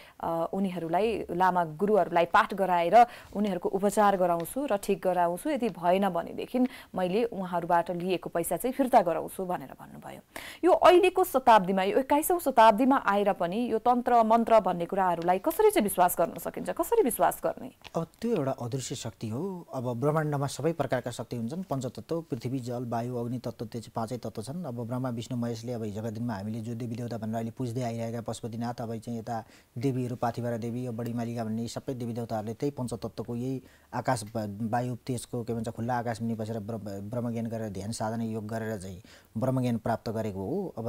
उनीहरूलाई लामा गुरुहरूलाई पाठ गराएर उनीहरूको उपचार गराउँछु र ठिक गराउँछु यदि भएन भनेदेखि मैले उहाँहरूबाट लिएको पैसा चाहिँ फिर्ता गराउँछु भनेर भन्नुभयो यो अहिलेको शताब्दीमा यो एक्काइसौँ शताब्दीमा आएर पनि यो तन्त्र मन्त्र भन्ने कुराहरूलाई कसरी चाहिँ विश्वास गर्न सकिन्छ कसरी विश्वास गर्ने अब त्यो एउटा अदृश्य शक्ति हो अब ब्रह्माण्डमा सबै प्रकारका शक्ति हुन्छन् पञ्चतत्त्व पृथ्वी जल वायु अग्नि तत्त्व त्यो चाहिँ पाँचै तत्त्व छन् अब ब्रह्मा विष्णु महेशले अब हिजोका दिनमा हामीले जो देवी देवता भनेर अहिले पुज्दै आइरहेका पशुपतिनाथ अब चाहिँ यता देवीहरू पाथिभरा देवी अब बडीमालिका भन्ने सबै देवी देवताहरूले त्यही पञ्चतत्वको यही आकाश वायु तेजको के भन्छ खुल्ला मुनि बसेर ब्रह्मज्ञान गरेर ध्यान साधना योग गरेर चाहिँ ब्रह्मज्ञान प्राप्त गरेको हो अब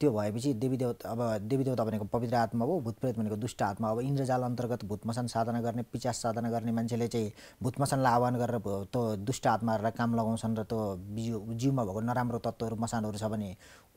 त्यो भएपछि देवी देवता अब देवी देवता भनेको पवित्र आत्मा हो भूतप्रेत भनेको दुष्ट आत्मा अब इन्द्रजाल अन्तर्गत भूतमसान साधना गर्ने पिचास साधना गर्ने मान्छेले चाहिँ भूतमसानलाई आह्वान गरेर त्यो दुष्ट आत्माहरूलाई काम लगाउँछन् र त्यो बिउ जिउमा भएको नराम्रो तत्त्वहरू मसानहरू छ भने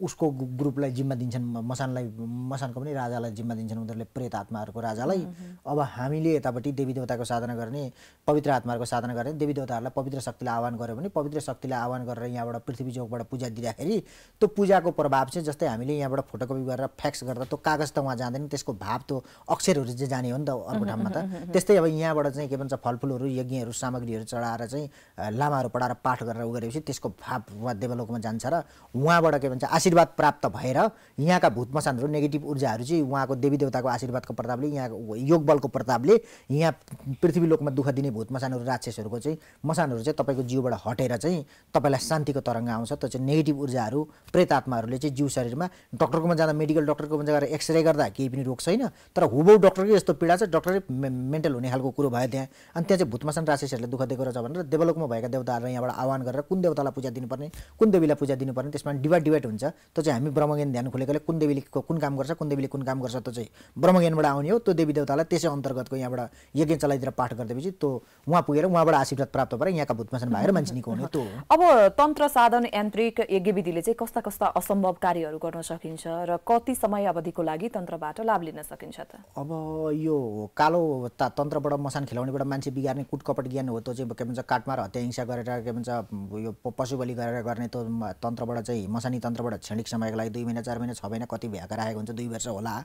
उसको ग्रुपलाई जिम्मा दिन्छन् मसानलाई मसानको पनि राजालाई जिम्मा दिन्छन् उनीहरूले प्रेत आत्माहरूको राजालाई अब हामीले यतापट्टि देवताको साधना गर्ने पवित्र आत्माहरूको साधना गर्ने देवी देवताहरूलाई पवित्र शक्तिलाई आह्वान गर्यो भने पवित्र शक्तिलाई आह्वान गरेर यहाँबाट पृथ्वी जोगबाट पूजा दिँदाखेरि त्यो पूजाको प्रभाव चाहिँ जस्तै हामीले हामीले यहाँबाट फोटोकपी गरेर फ्याक्स गर्दा त्यो कागज त उहाँ जाँदैन त्यसको भाव त्यो अक्षरहरू चाहिँ जाने हो नि त अर्को ठाउँमा त त्यस्तै अब यहाँबाट चाहिँ के भन्छ फलफुलहरू यज्ञहरू सामग्रीहरू चढाएर चाहिँ लामाहरू पढाएर पाठ गरेर उ गरेपछि त्यसको भाव उहाँ देवलोकमा जान्छ र उहाँबाट के भन्छ आशीर्वाद प्राप्त भएर यहाँका भूतमसानहरू नेगेटिभ ऊर्जाहरू चाहिँ उहाँको देवी देवताको आशीर्वादको प्रतापले यहाँ योग बलको प्रतापले यहाँ पृथ्वी लोकमा दुःख दिने भूत मसानहरू राक्षसहरूको चाहिँ मसानहरू चाहिँ तपाईँको जिउबाट हटेर चाहिँ तपाईँलाई शान्तिको तरङ्ग आउँछ त्यो चाहिँ नेगेटिभ ऊर्जाहरू प्रेत चाहिँ जीव शरीरमा डक्टरकोमा जाँदा मेडिकल डक्टरकोमा जाँदा एक्सरे गर्दा केही पनि रोग छैन तर हुबौ डक्टरकै यस्तो पीडा छ डक्टरै मेन्टल हुने खालको कुरो भयो त्यहाँ अनि त्यहाँ चाहिँ भूतमासन राशेसहरूले दुःख दिएको रहेछ भनेर देवलोकमा भएका देवताहरूलाई यहाँबाट आह्वान गरेर कुन देवतालाई पूजा दिनुपर्ने कुन देवीलाई पूजा दिनुपर्ने त्यसमा डिभाइड डिभाइड हुन्छ त्यो चाहिँ हामी ब्रह्मज्ञान ध्यान खोलेकोले कुन देवीले कुन काम गर्छ कुन देवीले कुन काम गर्छ त्यो चाहिँ ब्रह्मज्ञानबाट आउने हो त्यो देवी देवतालाई त्यसै अन्तर्गतको यहाँबाट यज्ञ चलाइदिएर पाठ गरिदिएपछि त्यो उहाँ पुगेर उहाँबाट आशीर्वाद प्राप्त भएर यहाँका भूतमासन भएर मान्छे निको हुने त्यो अब तन्त्र साधन यान्त्रिक विधिले चाहिँ कस्ता कस्ता असम्भव कार्यहरू गर्न सकिन्छ र कति समय अवधिको लागि तन्त्रबाट लाभ लिन सकिन्छ त अब यो कालो तन्त्रबाट मसान खेलाउनेबाट मान्छे बिगार्ने कुटकपट ज्ञान हो त्यो चाहिँ के भन्छ काटमार हत्या हिंसा गरेर के भन्छ यो पशुबली गरेर गर्ने त्यो तन्त्रबाट चाहिँ मसानी तन्त्रबाट क्षणिक समयको लागि दुई महिना चार महिना छ महिना कति भ्याकर आएको हुन्छ दुई वर्ष होला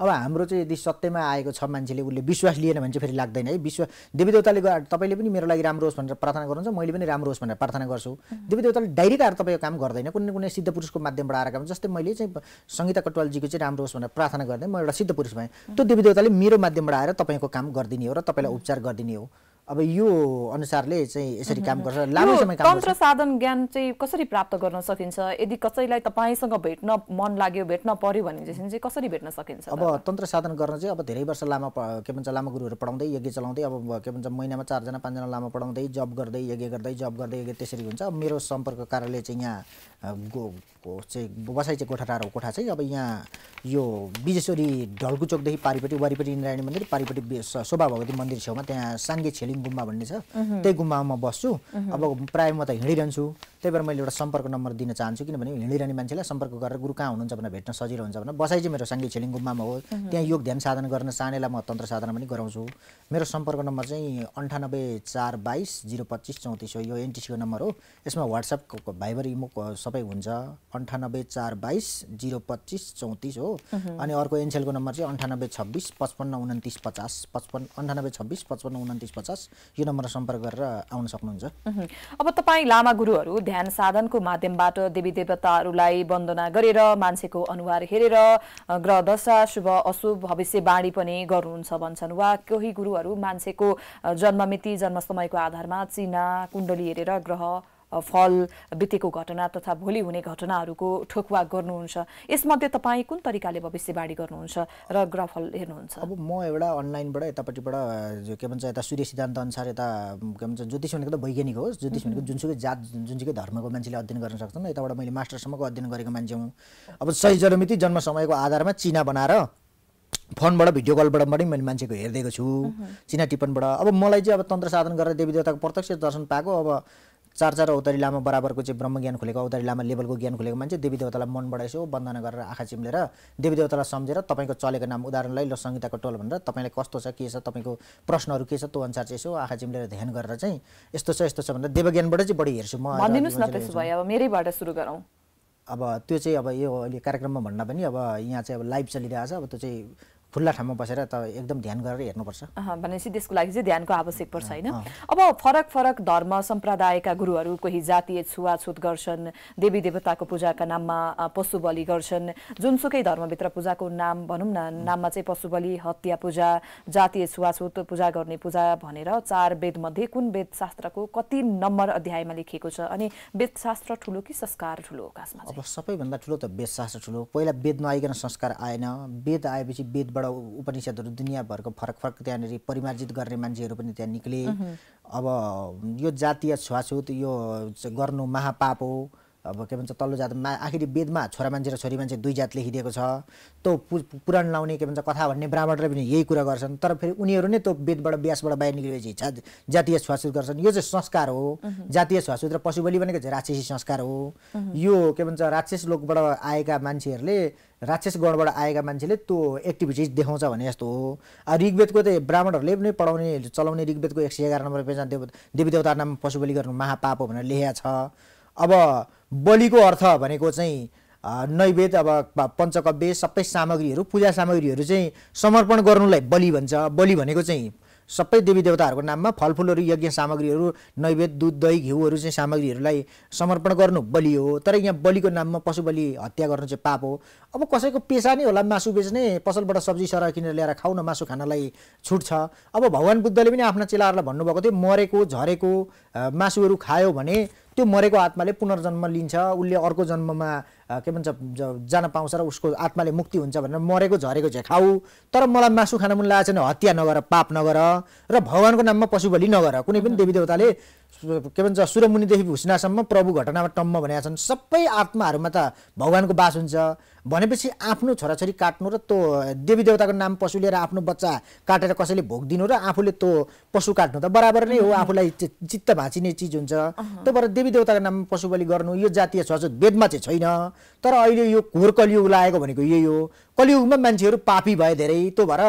अब हाम्रो चाहिँ यदि सत्यमा आएको छ मान्छेले उसले विश्वास लिएन भने चाहिँ फेरि लाग्दैन है विश्वास देवताले तपाईँले पनि मेरो लागि राम्रो होस् भनेर प्रार्थना गर्नुहुन्छ मैले पनि राम्रो होस् भनेर प्रार्थना गर्छु देवी देवताले डाइरेक्ट आएर तपाईँको काम गर्दैन कुनै कुनै सिद्ध पुरुषको माध्यमबाट आएर काम जस्तै मैले चाहिँ सङ्गीता कटवालजीको चाहिँ राम्रो होस् भनेर प्रार्थना गर्दै म एउटा सिद्ध पुरुष भएँ त्यो देवी देवताले मेरो माध्यमबाट आएर तपाईँको काम गरिदिने हो र तपाईँलाई उपचार गरिदिने हो अब यो अनुसारले चाहिँ यसरी काम गर्छ लामो समय तन्त्र साधन ज्ञान चाहिँ कसरी प्राप्त गर्न सकिन्छ यदि कसैलाई तपाईँसँग भेट्न मन लाग्यो भेट्न पर्यो भने चाहिँ कसरी भेट्न सकिन्छ अब तन्त्र साधन गर्न चाहिँ अब धेरै वर्ष लामा के भन्छ लामा गुरुहरू पढाउँदै यज्ञ चलाउँदै अब के भन्छ महिनामा चारजना पाँचजना लामा पढाउँदै जब गर्दै यज्ञ गर्दै जब गर्दै यज्ञ त्यसरी हुन्छ मेरो सम्पर्क कार्यालय चाहिँ यहाँ गो चाहिँ बसाइ चाहिँ कोठा टाढो कोठा चाहिँ अब यहाँ यो विजेश्वरी ढल्कुचोकदेखि पारिपट्टि वरिपट्टि नारायणी मन्दिर पारिपट्टि शोभा भगवती मन्दिर छेउमा त्यहाँ साङ्गे छेली गुम्बा भन्ने छ त्यही गुम्बामा म बस्छु अब प्रायः म त हिँडिरहन्छु त्यही भएर मैले एउटा सम्पर्क नम्बर दिन चाहन्छु किनभने हिँडिरहने मान्छेलाई सम्पर्क गरेर गुरु कहाँ हुनुहुन्छ भनेर भेट्न सजिलो हुन्छ भने बसाइ चाहिँ मेरो साङ्गी छेलिङ गुम्बामा हो त्यहाँ योग ध्यान साधन गर्न चाहनेलाई म तन्त्र साधना पनि गराउँछु मेरो सम्पर्क नम्बर चाहिँ अन्ठानब्बे चार बाइस जिरो पच्चिस चौतिस हो यो एनटिसीको नम्बर हो यसमा वाट्सएप भाइबर इमो सबै हुन्छ अन्ठानब्बे चार बाइस जिरो पच्चिस चौतिस हो अनि अर्को एनसेलको नम्बर चाहिँ अन्ठानब्बे छब्बिस पचपन्न उन्तिस पचास पचपन्न अन्ठानब्बे छब्बिस पचपन्न उन्तिस पचास यो नम्बरमा सम्पर्क गरेर आउन सक्नुहुन्छ अब तपाईँ लामा गुरुहरू ध्यान साधनको माध्यमबाट देवी देवताहरूलाई वन्दना गरेर मान्छेको अनुहार हेरेर ग्रह दशा शुभ अशुभ भविष्यवाणी पनि गर्नुहुन्छ भन्छन् वा कोही गुरुहरू मान्छेको जन्ममिति जन्म समयको आधारमा चिना कुण्डली हेरेर ग्रह फल बितेको घटना तथा भोलि हुने घटनाहरूको ठोकुवा गर्नुहुन्छ यसमध्ये तपाईँ कुन तरिकाले भविष्यवाणी गर्नुहुन्छ र ग्रहफल हेर्नुहुन्छ अब म एउटा अनलाइनबाट यतापट्टिबाट के भन्छ यता सूर्य सिद्धान्त अनुसार यता के भन्छ ज्योतिष भनेको त वैज्ञानिक होस् ज्योतिष भनेको जुनसुकै जात जुनसुकै धर्मको मान्छेले अध्ययन गर्न सक्छन् यताबाट मैले मास्टरसम्मको अध्ययन गरेको मान्छे हुँ अब सही जन्ममिति जन्म समयको आधारमा चिना बनाएर फोनबाट भिडियो कलबाट पनि मैले मान्छेको हेरिदिएको छु चिना टिप्पणबाट अब मलाई चाहिँ अब तन्त्र साधन गरेर देवी देवताको प्रत्यक्ष दर्शन पाएको अब चार चार औतारी लामा बराबरको चाहिँ ब्रह्मज्ञान खुलेको औतारी लामा लेभलको ज्ञान खुलेको मान्छे देवी देवतालाई मनबाट यसो वन्दना गरेर आँखा चिम्लेर देवी देवतालाई सम्झेर तपाईँको चलेको नाम उदाहरणलाई ल संहिताको टोल भनेर तपाईँलाई कस्तो छ के छ तपाईँको प्रश्नहरू के छ त्यो अनुसार चाहिँ यसो आँखा चिम्लेर ध्यान गरेर चाहिँ यस्तो छ यस्तो छ भनेर देवज्ञानबाट चाहिँ बढी हेर्छु म मेरैबाट सुरु गरौँ अब त्यो चाहिँ अब यो अहिले कार्यक्रममा भन्दा पनि अब यहाँ चाहिँ अब लाइभ चलिरहेको छ अब त्यो चाहिँ खुल्ला ठाउँमा बसेर त एकदम ध्यान गरेर हेर्नुपर्छ भनेपछि त्यसको लागि चाहिँ ध्यानको आवश्यक पर्छ होइन अब फरक फरक धर्म सम्प्रदायका गुरुहरू कोही जातीय छुवाछुत गर्छन् देवी देवताको पूजाका नाममा पशु बलि गर्छन् जुनसुकै धर्मभित्र पूजाको नाम भनौँ न नाममा चाहिँ पशु बलि हत्या पूजा जातीय छुवाछुत पूजा गर्ने पूजा भनेर चार वेदमध्ये कुन वेदशास्त्रको कति नम्बर अध्यायमा लेखिएको छ अनि वेदशास्त्र ठुलो कि संस्कार ठुलो हो खासमा अब सबैभन्दा ठुलो त वेदशास्त्र ठुलो पहिला वेद नआइकन संस्कार आएन वेद आएपछि वेदबाट कतिवटा उपनिषद्हरू दुनियाँभरको फरक फरक त्यहाँनिर परिमार्जित गर्ने मान्छेहरू पनि त्यहाँ निक्ले अब यो जातीय छुवाछुत यो गर्नु महापाप हो अब के भन्छ तल्लो जातमा आखिरी वेदमा छोरा मान्छे र छोरी मान्छे दुई जात लेखिदिएको छ त्यो पु पुराण लाउने के भन्छ कथा भन्ने ब्राह्मणले पनि यही कुरा गर्छन् तर फेरि उनीहरू नै त्यो वेदबाट व्यासबाट बाहिर निक्लिएपछि इच्छा जातीय छुवाछुत गर्छन् यो चाहिँ संस्कार हो जातीय छुवाछुत र पशुबली भनेको चाहिँ राक्षसी संस्कार हो यो के भन्छ राक्षस लोकबाट आएका मान्छेहरूले राक्षस गणबाट आएका मान्छेले त्यो एक्टिभिटिज देखाउँछ भने जस्तो हो ऋग्वेदको त ब्राह्मणहरूले पनि पढाउने चलाउने ऋग्वेदको एक सय एघार नम्बर पेजमा देव देवी देवताको नाम पशुबली गर्नु महापाप हो भनेर लेखेको छ अब बलिको अर्थ भनेको चाहिँ नैवेद अब पञ्चकव्य सबै सामग्रीहरू पूजा सामग्रीहरू चाहिँ समर्पण गर्नुलाई बलि भन्छ बलि भनेको चाहिँ सबै देवी देवताहरूको नाममा फलफुलहरू यज्ञ सामग्रीहरू नैवेद दुध दही घिउहरू चाहिँ सामग्रीहरूलाई समर्पण गर्नु बलि हो तर यहाँ बलिको नाममा पशु बलि हत्या गर्नु चाहिँ पाप हो अब कसैको पेसा नै होला मासु बेच्ने पसलबाट सब्जी सर किनेर ल्याएर खाउन मासु खानलाई छुट छ अब भगवान् बुद्धले पनि आफ्ना चेलाहरूलाई भन्नुभएको थियो मरेको झरेको मासुहरू खायो भने त्यो मरेको आत्माले पुनर्जन्म लिन्छ उसले अर्को जन्ममा के भन्छ जान पाउँछ र उसको आत्माले मुक्ति हुन्छ भनेर मरेको झरेको झेखाऊ तर मलाई मासु खान मन लागेको छैन हत्या नगर पाप नगर र भगवान्को नाममा पशु बलि नगर कुनै पनि देवी देवताले के भन्छ सूर्यमुनिदेखि भुसनासम्म प्रभु घटनामा टम्म भनेका छन् सबै आत्माहरूमा त भगवान्को बास हुन्छ भनेपछि आफ्नो छोराछोरी काट्नु र त्यो देवताको नाम पशु लिएर आफ्नो बच्चा काटेर कसैले भोग दिनु र आफूले त्यो पशु काट्नु त बराबर नै हो आफूलाई चित्त भाँचिने चिज हुन्छ त्यो भएर देवी देवताको नाम पशु बलि गर्नु यो जातीय छुवाछुत वेदमा चाहिँ छैन तर अहिले यो घोर कलियुग लागेको भनेको यही हो कलियुगमा मान्छेहरू पापी भए धेरै त्यो भएर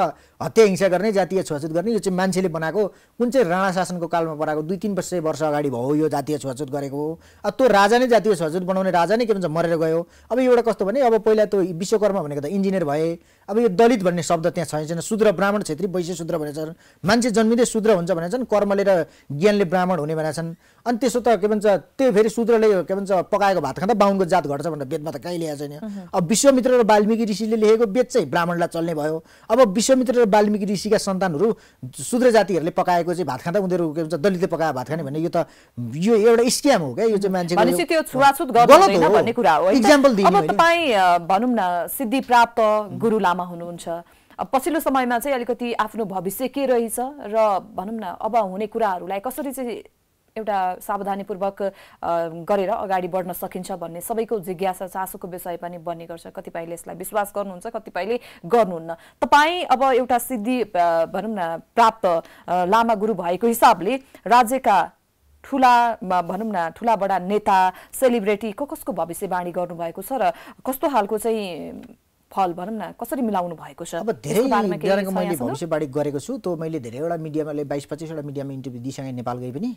हत्या हिंसा गर्ने जातीय छुवाछुत गर्ने यो चाहिँ मान्छेले बनाएको कुन चाहिँ राणा शासनको कालमा बनाएको दुई तिन वर्ष वर्ष अगाडि भयो यो जातीय छुवाछुत गरेको अब त्यो राजा नै जातीय छुवाछुत बनाउने राजा नै के भन्छ मरेर गयो अब एउटा कस्तो भने अब पहिला त्यो विश्वकर्मा भनेको त इन्जिनियर भए अब यो दलित भन्ने शब्द त्यहाँ छैन छैन शूद्र ब्राह्मण क्षेत्री वैश्य शूद्र भनेका छन् मान्छे जन्मिँदै शूद्र हुन्छ भनेर छन् कर्मले र ज्ञानले ब्राह्मण हुने भनेर छन् अनि त्यसो त के भन्छ त्यो फेरि शूद्रले के भन्छ पकाएको भात खाँदा बाहुनको जात घट्छ भनेर वेदमा त कहीँ ल्याएको छैन अब विश्वमित्र र वाल्मीकि ऋषिले लेखेको वेद चाहिँ ब्राह्मणलाई चल्ने भयो अब विश्वमित्र र वाल्मिकी ऋषिका सन्तानहरू शूद्र जातिहरूले पकाएको चाहिँ भात खाँदा उनीहरू के भन्छ दलितले पकाएको भात खाने भने यो त यो एउटा स्क्याम हो क्या यो चाहिँ मान्छेको इक्जाम्पल दिनु भनौँ न सिद्धि प्राप्त गुरु आमा हुनुहुन्छ पछिल्लो समयमा चाहिँ अलिकति आफ्नो भविष्य के रहेछ र भनौँ न अब हुने कुराहरूलाई कसरी चाहिँ एउटा सावधानीपूर्वक गरेर अगाडि बढ्न सकिन्छ भन्ने सबैको जिज्ञासा चासोको विषय पनि बन्ने गर्छ कतिपयले यसलाई विश्वास गर्नुहुन्छ कतिपयले गर्नुहुन्न तपाईँ अब एउटा सिद्धि भनौँ न प्राप्त लामा गुरु भएको हिसाबले राज्यका ठुला भनौँ न ठुला बडा नेता सेलिब्रेटी को कसको भविष्यवाणी गर्नुभएको छ र कस्तो खालको चाहिँ फल भनौँ न कसरी मिलाउनु भएको छ अब धेरै मैले भविष्यवाणी गरेको छु त्यो मैले धेरैवटा मिडियामा अहिले बाइस पच्चिसवटा मिडियामा इन्टरभ्यू दिइसकेँ नेपाल गए पनि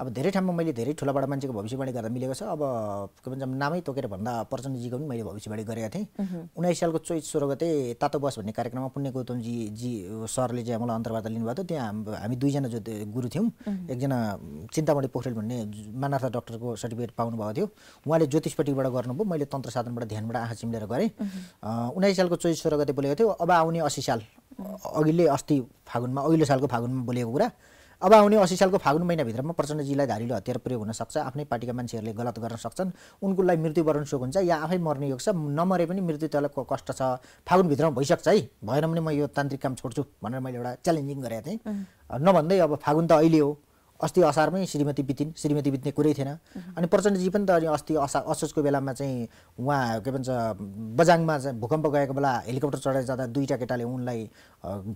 अब धेरै ठाउँमा मैले धेरै ठुलाबाट मान्छेको भविष्यवाणी गर्दा मिलेको छ अब के भन्छ नामै तोकेर भन्दा प्रचण्डजीको पनि मैले भविष्यवाणी गरेका थिएँ उन्नाइस सालको चैत सोह्र गते तातो बस भन्ने कार्यक्रममा पुण्य गौतमजी जी सरले चाहिँ मलाई अन्तर्वार्ता लिनुभएको थियो त्यहाँ हामी दुईजना जो गुरु थियौँ एकजना चिन्तामणि पोखरेल भन्ने मानार्थ डक्टरको सर्टिफिकेट पाउनुभएको थियो उहाँले ज्योतिषपट्टिबाट गर्नुभयो मैले तन्त्र साधनबाट ध्यानबाट आँखा चिम्लेर गरेँ उन्नाइस सालको चोइस सोह्र गते बोलेको थियो अब आउने असी साल अघिल्लै अस्ति फागुनमा अघिल्लो सालको फागुनमा बोलेको कुरा अब आउने असी सालको फागुन महिनाभित्रमा प्रचण्डजीलाई धारिलो हतियार प्रयोग हुनसक्छ आफ्नै पार्टीका मान्छेहरूले गलत गर्न सक्छन् उनको लागि मृत्युवरण शोक हुन्छ या आफै मर्ने योग छ नमरे पनि मृत्यु तल कष्ट छ फागुनभित्रमा भइसक्छ है भएन भने म यो तान्त्रिक काम छोड्छु भनेर मैले एउटा च्यालेन्जिङ गरेको थिएँ नभन्दै अब फागुन त अहिले हो अस्ति असारमै श्रीमती बितिन् श्रीमती बित्ने कुरै थिएन अनि प्रचण्डजी पनि त अनि अस्ति असार असोजको बेलामा चाहिँ उहाँ के भन्छ बजाङमा चाहिँ भूकम्प गएको बेला हेलिकप्टर चढाएर जाँदा दुईवटा केटाले उनलाई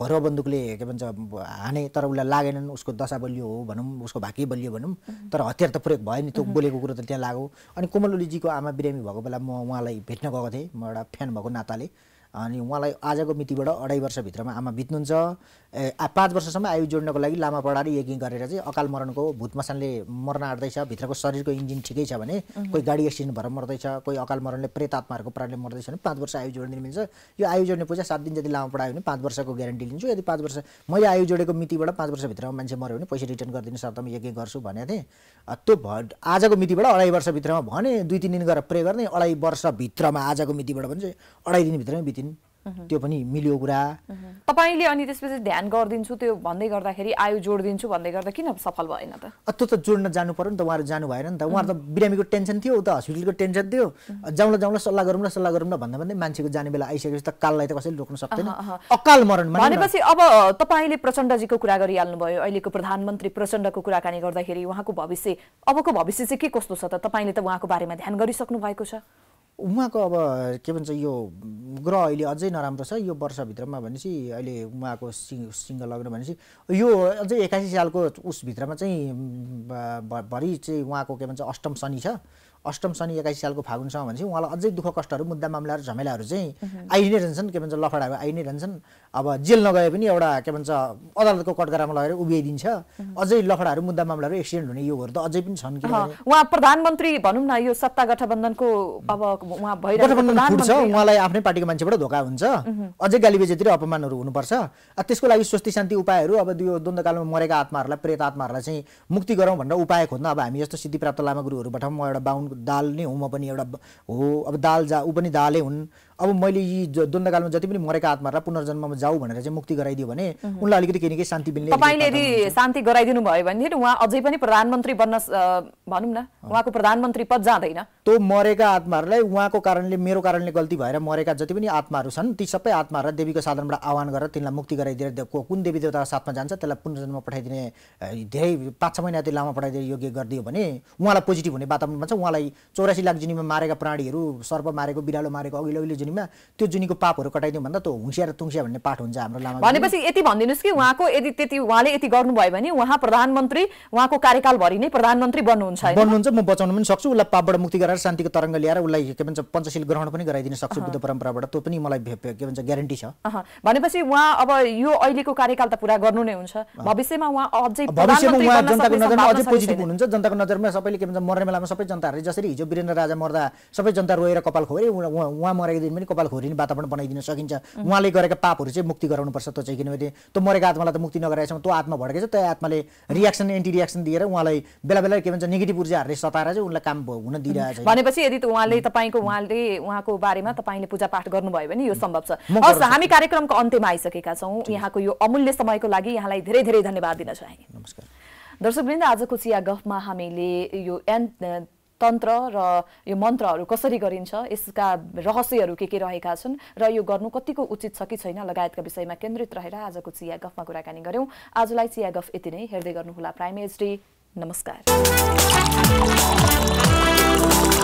भरुवा बन्दुकले के भन्छ हाने तर उसलाई लागेनन् उसको दशा बलियो हो भनौँ उसको भाकी बलियो भनौँ तर हतियार त प्रयोग भयो नि त्यो बोलेको कुरो त त्यहाँ लाग्यो अनि कोमल ओलीजीको आमा बिरामी भएको बेला म उहाँलाई भेट्न गएको थिएँ म एउटा फ्यान भएको नाताले अनि उहाँलाई आजको मितिबाट अढाई वर्षभित्रमा आमा बित्नुहुन्छ पाँच वर्षसम्म आयु जोड्नको लागि लामा पढाएर यज्ञ गरेर चाहिँ अकाल मरणको भूतमसानले मर्न आँट्दैछ भित्रको शरीरको इन्जिन ठिकै छ भने कोही गाडी एक्सिडेन्ट भएर मर्दैछ कोही अकाल मरणले आत्माहरूको प्राणले मर्दैछ भने पाँच वर्ष आयु जोड्ने मिल्छ यो आयु जोड्ने पूजा सात दिन जति लामा पढायो भने पाँच वर्षको ग्यारेन्टी लिन्छु यदि पाँच वर्ष मैले आयु जोडेको मितिबाट पाँच वर्षभित्रमा मान्छे मऱ्यो भने पैसा रिटर्न गरिदिनु सर म यज्ञ गर्छु भनेको थिएँ त्यो भ आजको मितिबाट अढाई वर्षभित्रमा भने दुई तिन दिन गरेर प्रे गर्ने अढाई वर्षभित्रमा आजको मितिबाट भने चाहिँ अढाई दिनभित्रमै दिन त्यो पनि मिल्यो कुरा तपाईँले अनि त्यसपछि ध्यान गरिदिन्छु त्यो भन्दै गर्दाखेरि आयु जोडिदिन्छु भन्दै गर्दा किन सफल भएन त त्यो त जोड्न जानु पऱ्यो नि त उहाँहरू जानु भएन नि त उहाँहरू त बिरामीको टेन्सन थियो उता हस्पिटलको टेन्सन थियो जाउँला जाउँला सल्लाह गरौँ न सल्लाह गरौँ न भन्दा भन्दै मान्छेको जाने बेला आइसकेपछि त काललाई त कसैले रोक्न सक्दैन अकाल मरण भनेपछि अब तपाईँले प्रचण्डजीको कुरा गरिहाल्नुभयो अहिलेको प्रधानमन्त्री प्रचण्डको कुराकानी गर्दाखेरि उहाँको भविष्य अबको भविष्य चाहिँ के कस्तो छ त तपाईँले त उहाँको बारेमा ध्यान गरिसक्नु भएको छ उहाँको अब के भन्छ यो ग्रह अहिले अझै नराम्रो छ यो वर्षभित्रमा भनेपछि अहिले उहाँको सिङ सिङ्ग लग्न भनेपछि यो अझै एक्कासी सालको उसभित्रमा चाहिँ भरि चाहिँ उहाँको के भन्छ अष्टम शनि छ अष्टम शनि एक्काइस सालको फागुन फागुनसम्म भनेपछि उहाँलाई अझै दुःख कष्टहरू मुद्दा मामलाहरू झमेलाहरू चाहिँ आइ नै रहन्छन् के भन्छ लफडाहरू आइ नै रहन्छन् अब जेल नगए पनि एउटा के भन्छ अदालतको कटघरामा लगेर उभिइदिन्छ अझै लफडाहरू मुद्दा मामलाहरू एक्सिडेन्ट हुने योहरू त अझै पनि छन् कि उहाँ प्रधानमन्त्री भनौँ न यो सत्ता गठबन्धनको अब उहाँ गठबन्धन छ उहाँलाई आफ्नै पार्टीको मान्छेबाट धोका हुन्छ अझै गाली बेजेतिर अपमानहरू हुनुपर्छ त्यसको लागि स्वस्ति शान्ति उपायहरू अब यो द्वन्द्वकालमा मरेका आत्माहरूलाई प्रेत आत्माहरूलाई चाहिँ मुक्ति गरौँ भनेर उपाय खोज्न अब हामी जस्तो प्राप्त लामा गुरुहरूबाट म एउटा बाहुन दाल नै हो म पनि एउटा हो अब दाल जा ऊ पनि दालै हुन् अब मैले यी द्वन्द्वकालमा जति पनि मरेका आत्माहरूलाई पुनर्जन्ममा जाऊ भनेर चाहिँ मुक्ति गराइदियो भने उनलाई अलिकति केही न केही शान्ति मिल्ने तपाईँले यदि शान्ति गराइदिनु भयो भने उहाँ अझै पनि प्रधानमन्त्री बन्न भनौँ न उहाँको प्रधानमन्त्री पद जाँदैन त्यो मरेका आत्माहरूलाई उहाँको कारणले मेरो कारणले गल्ती भएर मरेका जति पनि आत्माहरू छन् ती सबै आत्माहरूलाई देवीको साधनबाट आह्वान गरेर तिनलाई मुक्ति गराइदिएर कुन देवी देवताको साथमा जान्छ त्यसलाई पुनर्जन्म पठाइदिने धेरै पाँच छ महिना त्यो लामा पठाइदिएर योग्य गरिदियो भने उहाँलाई पोजिटिभ हुने वातावरणमा छ उहाँलाई चौरासी लाख जिनीमा मारेका प्राणीहरू सर्प मारेको बिरालो मारेको अघिल्लो अघिल्लो दिनमा त्यो जुनीको पापहरू कटाइदिउँ भन्दा त्यो हुँसिया र तुङ्सिया भन्ने पाठ हुन्छ हाम्रो लामा भनेपछि यति भनिदिनुहोस् कि उहाँको यदि त्यति उहाँले यति गर्नुभयो भने उहाँ प्रधानमन्त्री उहाँको कार्यकालभरि नै प्रधानमन्त्री बन्नुहुन्छ बन्नुहुन्छ म बचाउनु पनि सक्छु उसलाई पापबाट मुक्ति गराएर शान्तिको तरङ्ग ल्याएर उसलाई के भन्छ पञ्चशील ग्रहण पनि गराइदिन सक्छु बुद्ध परम्पराबाट त्यो पनि मलाई के भन्छ ग्यारेन्टी छ भनेपछि उहाँ अब यो अहिलेको कार्यकाल त पुरा गर्नु नै हुन्छ भविष्यमा उहाँ अझै भविष्यमा उहाँ जनताको नजरमा अझै पोजिटिभ हुनुहुन्छ जनताको नजरमा सबैले के भन्छ मर्ने बेलामा सबै जनताहरूले जसरी हिजो वीरेन्द्र राजा मर्दा सबै जनता रोएर कपाल खोरे उहाँ मरेको दिन पनि कपाल खोरिने वातावरण बनाइदिन सकिन्छ उहाँले गरेका पापहरू चाहिँ मुक्ति गराउनुपर्छ त्यो चाहिँ किनभने त्यो मरेको आत्मालाई त मुक्ति नगराएसम्म त्यो आत्मा भड्केछ त्यो आत्माले रियाक्सन एन्टी रियाक्सन दिएर उहाँलाई बेला बेला के भन्छ नेगेटिभ ऊर्जाहरूले सताएर चाहिँ उनलाई काम हुन दिइरहेको छ भनेपछि यदि उहाँले तपाईँको उहाँले उहाँको बारेमा तपाईँले पूजापाठ गर्नुभयो भने यो सम्भव छ हस् हामी कार्यक्रमको अन्त्यमा आइसकेका छौँ यहाँको यो अमूल्य समयको लागि यहाँलाई धेरै धेरै धन्यवाद दिन चाहे नमस्कार दर्शकवृन्द आजको चिया गफमा हामीले यो एन तन्त्र र यो मन्त्रहरू कसरी गरिन्छ यसका रहस्यहरू के के रहेका छन् र यो गर्नु कतिको उचित छ कि छैन लगायतका विषयमा केन्द्रित रहेर आजको चिया गफमा कुराकानी गऱ्यौँ आजलाई चिया गफ यति नै हेर्दै गर्नुहोला प्राइम एचडी नमस्कार